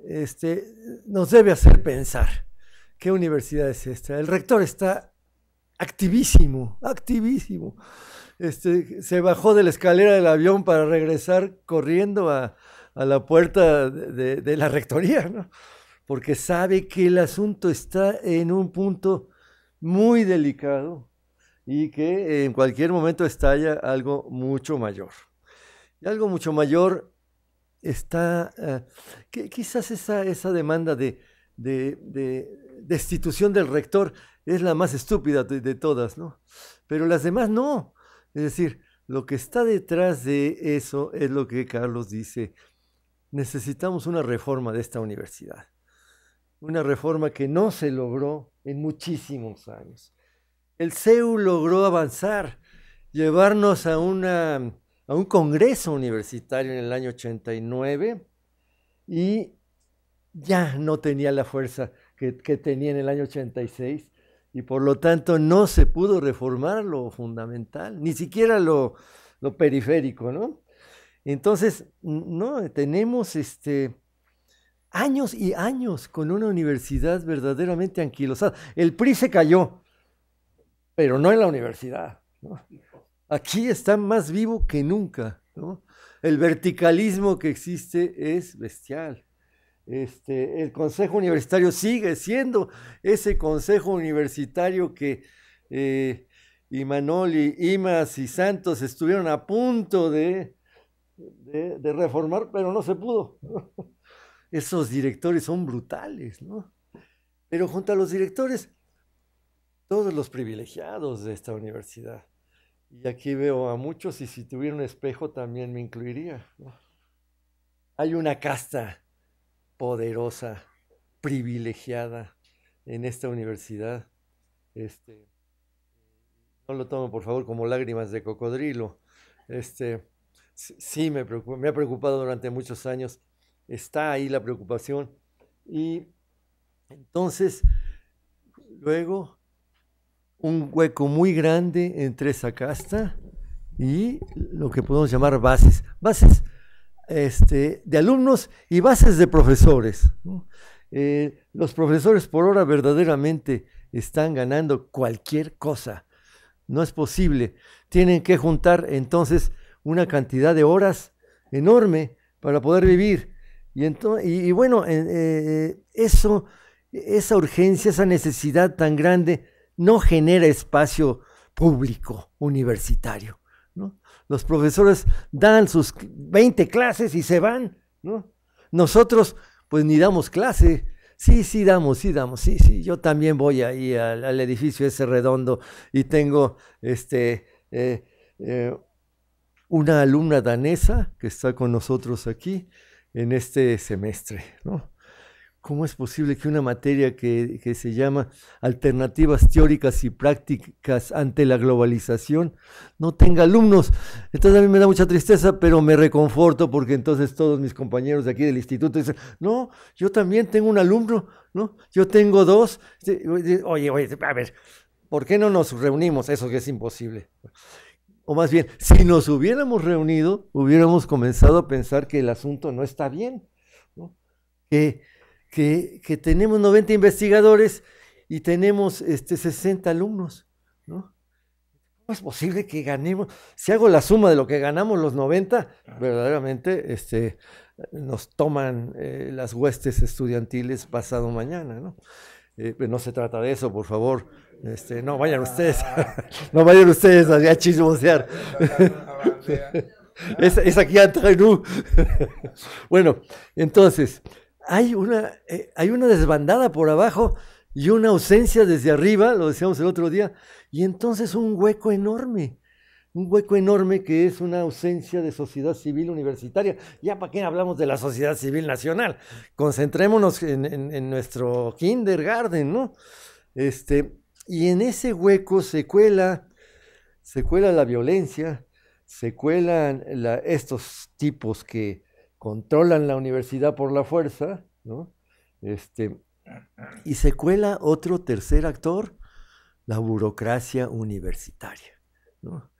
este, nos debe hacer pensar qué universidad es esta. El rector está activísimo, activísimo. Este, se bajó de la escalera del avión para regresar corriendo a, la puerta de, la rectoría, ¿no? porque sabe que el asunto está en un punto muy delicado y que en cualquier momento estalla algo mucho mayor. Y algo mucho mayor está, eh, que, quizás esa, esa demanda de, de, de destitución del rector es la más estúpida de todas, ¿no? Pero las demás no. Es decir, lo que está detrás de eso es lo que Carlos dice. Necesitamos una reforma de esta universidad. Una reforma que no se logró en muchísimos años. El CEU logró avanzar, llevarnos a, a un congreso universitario en el año 89 y ya no tenía la fuerza que, que tenía en el año 86 y por lo tanto no se pudo reformar lo fundamental, ni siquiera lo, periférico, ¿no? Entonces, no, tenemos este, años y años con una universidad verdaderamente anquilosada. El PRI se cayó, pero no en la universidad. Aquí está más vivo que nunca. El verticalismo que existe es bestial. Este, el Consejo Universitario sigue siendo ese Consejo Universitario que eh, Imanoli, Imas y Santos estuvieron a punto de, reformar, pero no se pudo. [LAUGHS] Esos directores son brutales, ¿no? Pero junto a los directores, todos los privilegiados de esta universidad. Y aquí veo a muchos y si tuviera un espejo también me incluiría. Hay una casta poderosa, privilegiada en esta universidad. Este, no lo tomo, por favor, como lágrimas de cocodrilo. Este, sí, me, me ha preocupado durante muchos años. Está ahí la preocupación. Y entonces, luego, un hueco muy grande entre esa casta y lo que podemos llamar bases. Bases este, de alumnos y bases de profesores. Eh, los profesores por hora verdaderamente están ganando cualquier cosa. No es posible. Tienen que juntar entonces una cantidad de horas enorme para poder vivir. Y, y, bueno, eh, eh, eso, esa urgencia, esa necesidad tan grande no genera espacio público universitario. Los profesores dan sus 20 clases y se van, ¿no? Nosotros, pues ni damos clase. Sí, sí damos, sí damos, sí, sí. Yo también voy ahí al, al edificio ese redondo y tengo este, eh, eh, una alumna danesa que está con nosotros aquí en este semestre, ¿no? ¿Cómo es posible que una materia que, se llama Alternativas Teóricas y Prácticas ante la Globalización no tenga alumnos? Entonces a mí me da mucha tristeza, pero me reconforto porque entonces todos mis compañeros de aquí del instituto dicen, no, yo también tengo un alumno, ¿no? Yo tengo dos. Oye, oye, a ver, ¿por qué no nos reunimos? Eso que es imposible o más bien, si nos hubiéramos reunido, hubiéramos comenzado a pensar que el asunto no está bien, que que, tenemos 90 investigadores y tenemos este, 60 alumnos, ¿no? ¿Cómo es posible que ganemos? Si hago la suma de lo que ganamos los 90, verdaderamente este, nos toman eh, las huestes estudiantiles pasado mañana, ¿no? Eh, pues no se trata de eso, por favor. Este, no vayan ah. ustedes, [LAUGHS] no vayan ustedes a chismosear. [LAUGHS] [LAUGHS] es, aquí a bueno, entonces, hay una, eh, hay una desbandada por abajo y una ausencia desde arriba, lo decíamos el otro día, y entonces un hueco enorme, un hueco enorme que es una ausencia de sociedad civil universitaria. Ya para qué hablamos de la sociedad civil nacional, concentrémonos en, nuestro kindergarten, ¿no? Este, y en ese hueco se cuela, se la violencia, se cuelan estos tipos que controlan la universidad por la fuerza, ¿no? Este, y se cuela otro tercer actor, la burocracia universitaria, ¿no?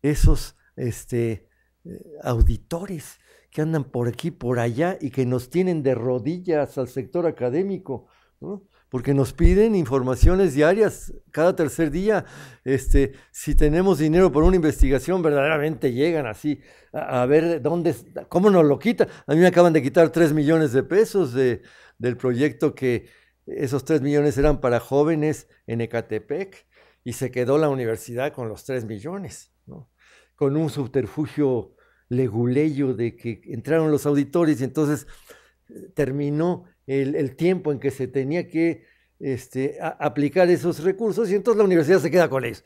Esos este, eh, auditores que andan por aquí, por allá y que nos tienen de rodillas al sector académico, ¿no? porque nos piden informaciones diarias cada tercer día. Este, si tenemos dinero por una investigación, verdaderamente llegan así a, ver dónde, cómo nos lo quitan. A mí me acaban de quitar tres millones de pesos de, del proyecto que esos 3 millones eran para jóvenes en Ecatepec y se quedó la universidad con los 3 millones, con un subterfugio leguleyo de que entraron los auditores y entonces eh, terminó el, tiempo en que se tenía que este, aplicar esos recursos y entonces la universidad se queda con ellos.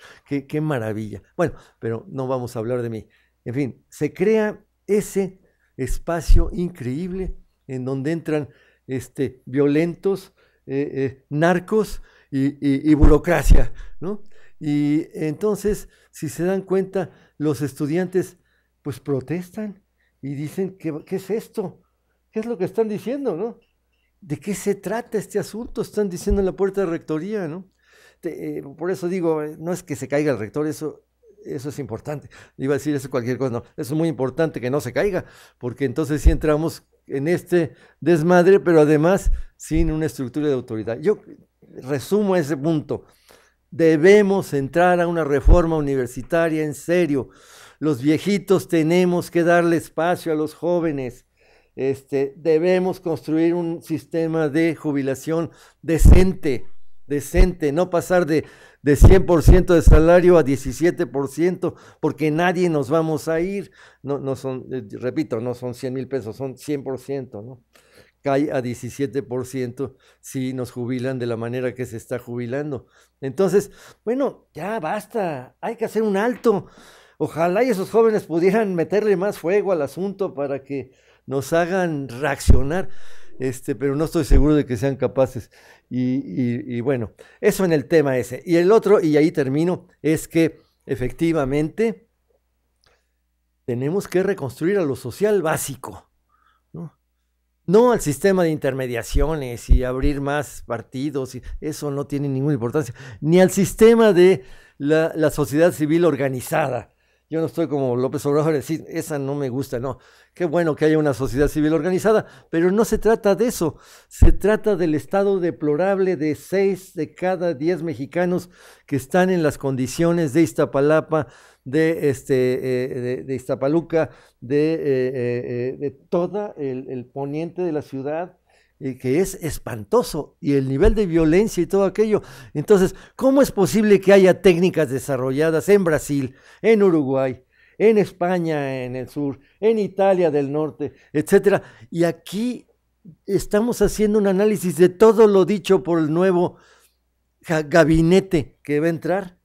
Qué, maravilla. Bueno, pero no vamos a hablar de mí. En fin, se crea ese espacio increíble en donde entran este, violentos, eh, eh, narcos y, burocracia, ¿no? Y entonces, si se dan cuenta, los estudiantes pues protestan y dicen, ¿qué, qué es esto? ¿Qué es lo que están diciendo, no? de qué se trata este asunto, están diciendo en la puerta de rectoría, ¿no? Eh, por eso digo, eh, no es que se caiga el rector, eso, eso es importante. Iba a decir eso cualquier cosa, no, eso es muy importante que no se caiga, porque entonces sí entramos en este desmadre, pero además sin una estructura de autoridad. Yo resumo ese punto. Debemos entrar a una reforma universitaria en serio. Los viejitos tenemos que darle espacio a los jóvenes. Este, debemos construir un sistema de jubilación decente, decente, no pasar de, 100% de salario a 17%, porque nadie nos vamos a ir. No, no son, eh, repito, no son 100 mil pesos, son 100%, ¿no? Cae a 17% si nos jubilan de la manera que se está jubilando. Entonces, bueno, ya basta, hay que hacer un alto. Ojalá y esos jóvenes pudieran meterle más fuego al asunto para que nos hagan reaccionar, este, pero no estoy seguro de que sean capaces. Y, bueno, eso en el tema ese. Y el otro, y ahí termino, es que efectivamente tenemos que reconstruir a lo social básico, ¿no? al sistema de intermediaciones y abrir más partidos, y eso no tiene ninguna importancia, ni al sistema de la sociedad civil organizada, yo no estoy como López Obrador a decir, esa no me gusta, no. Qué bueno que haya una sociedad civil organizada, pero no se trata de eso. Se trata del estado deplorable de seis de cada diez mexicanos que están en las condiciones de Iztapalapa, de, este, eh, de, de, Iztapaluca, de, eh, eh, todo el poniente de la ciudad, que es espantoso y el nivel de violencia y todo aquello. Entonces, ¿cómo es posible que haya técnicas desarrolladas en Brasil, en Uruguay, en España en el sur, en Italia del norte, etcétera? Y aquí estamos haciendo un análisis de todo lo dicho por el nuevo gabinete que va a entrar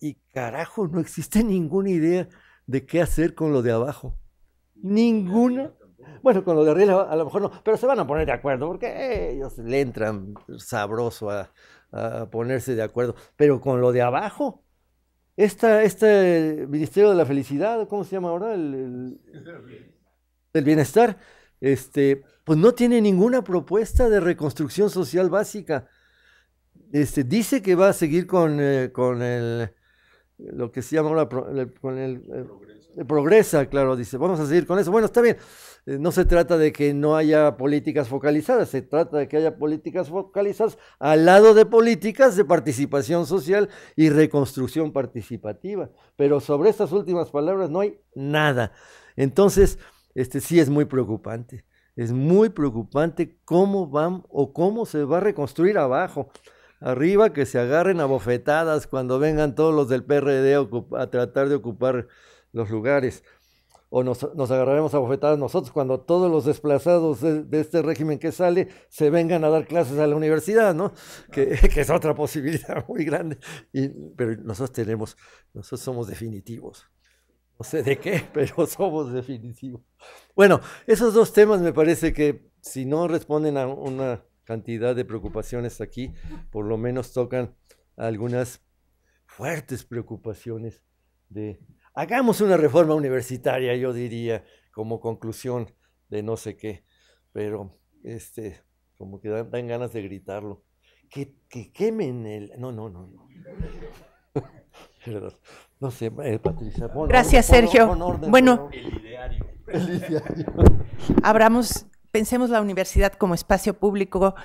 y carajo, no existe [LAUGHS] ninguna idea de qué hacer con lo de abajo. Ninguna bueno, con lo de Riel a lo mejor no, pero se van a poner de acuerdo porque ellos le entran sabroso a, ponerse de acuerdo. Pero con lo de abajo, esta, este Ministerio de la Felicidad, ¿cómo se llama ahora? El, Bienestar, este, pues no tiene ninguna propuesta de reconstrucción social básica. Este, dice que va a seguir con, eh, con el lo que se llama ahora con el, progresa. claro, dice, vamos a seguir con eso. Bueno, está bien, eh, no se trata de que no haya políticas focalizadas, se trata de que haya políticas focalizadas al lado de políticas de participación social y reconstrucción participativa. Pero sobre estas últimas palabras no hay nada. Entonces, este sí es muy preocupante. Es muy preocupante cómo van o cómo se va a reconstruir abajo. Arriba que se agarren a bofetadas cuando vengan todos los del PRD a tratar de ocupar los lugares o nos, nos agarraremos a bofetadas nosotros cuando todos los desplazados de, este régimen que sale se vengan a dar clases a la universidad, ¿no? Que, [LAUGHS] que es otra posibilidad [LAUGHS] muy grande. Y, pero nosotros tenemos, nosotros somos definitivos. No sé de qué, [LAUGHS] pero somos definitivos. Bueno, esos dos temas me parece que si no responden a una cantidad de preocupaciones aquí, por lo menos tocan algunas fuertes preocupaciones de Hagamos una reforma universitaria, yo diría, como conclusión de no sé qué, pero este, como que dan, ganas de gritarlo. Que, quemen el... No, no, no, no. [LAUGHS] sé, eh, Patricia. Gracias, Sergio. bueno, [LAUGHS] Abramos, pensemos la universidad como espacio público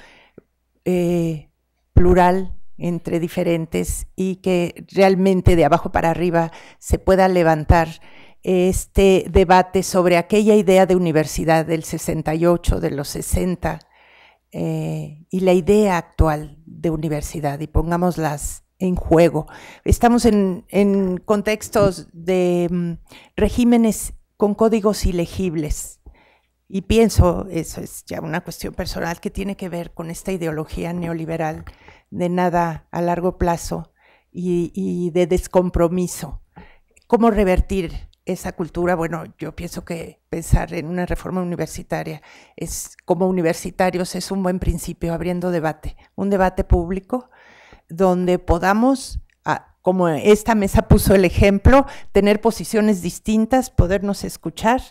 eh, plural, entre diferentes y que realmente de abajo para arriba se pueda levantar este debate sobre aquella idea de universidad del 68, de los 60, eh, y la idea actual de universidad, y pongámoslas en juego. Estamos en, contextos de mm, regímenes con códigos ilegibles, y pienso, eso es ya una cuestión personal que tiene que ver con esta ideología neoliberal de nada a largo plazo y, de descompromiso. ¿Cómo revertir esa cultura? Bueno, yo pienso que pensar en una reforma universitaria es, como universitarios, es un buen principio, abriendo debate, un debate público donde podamos ah, como esta mesa puso el ejemplo, tener posiciones distintas, podernos escuchar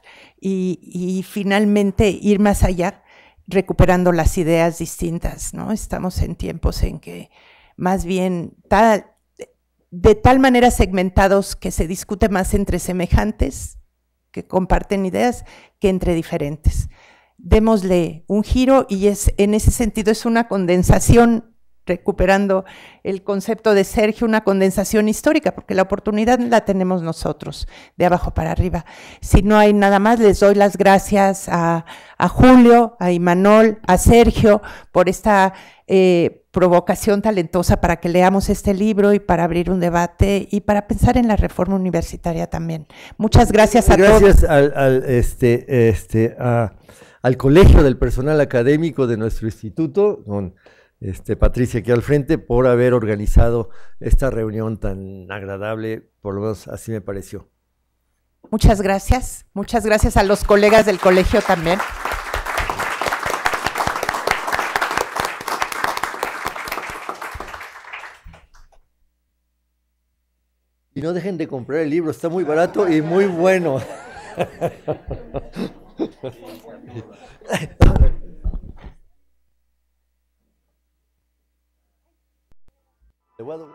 y, finalmente ir más allá recuperando las ideas distintas, ¿no? Estamos en tiempos en que más bien tal, de tal manera segmentados que se discute más entre semejantes que comparten ideas que entre diferentes. Démosle un giro y es en ese sentido es una condensación recuperando el concepto de Sergio, una condensación histórica, porque la oportunidad la tenemos nosotros, de abajo para arriba. Si no hay nada más, les doy las gracias a, Julio, a Imanol, a Sergio, por esta eh, provocación talentosa para que leamos este libro y para abrir un debate y para pensar en la reforma universitaria también. Muchas gracias a todos. Gracias al, al, este, este, al colegio del personal académico de nuestro instituto, don este, Patricia aquí al frente por haber organizado esta reunión tan agradable, por lo menos así me pareció. Muchas gracias, muchas gracias a los colegas del colegio también. Y no dejen de comprar el libro, está muy barato y muy bueno. [LAUGHS] The weather.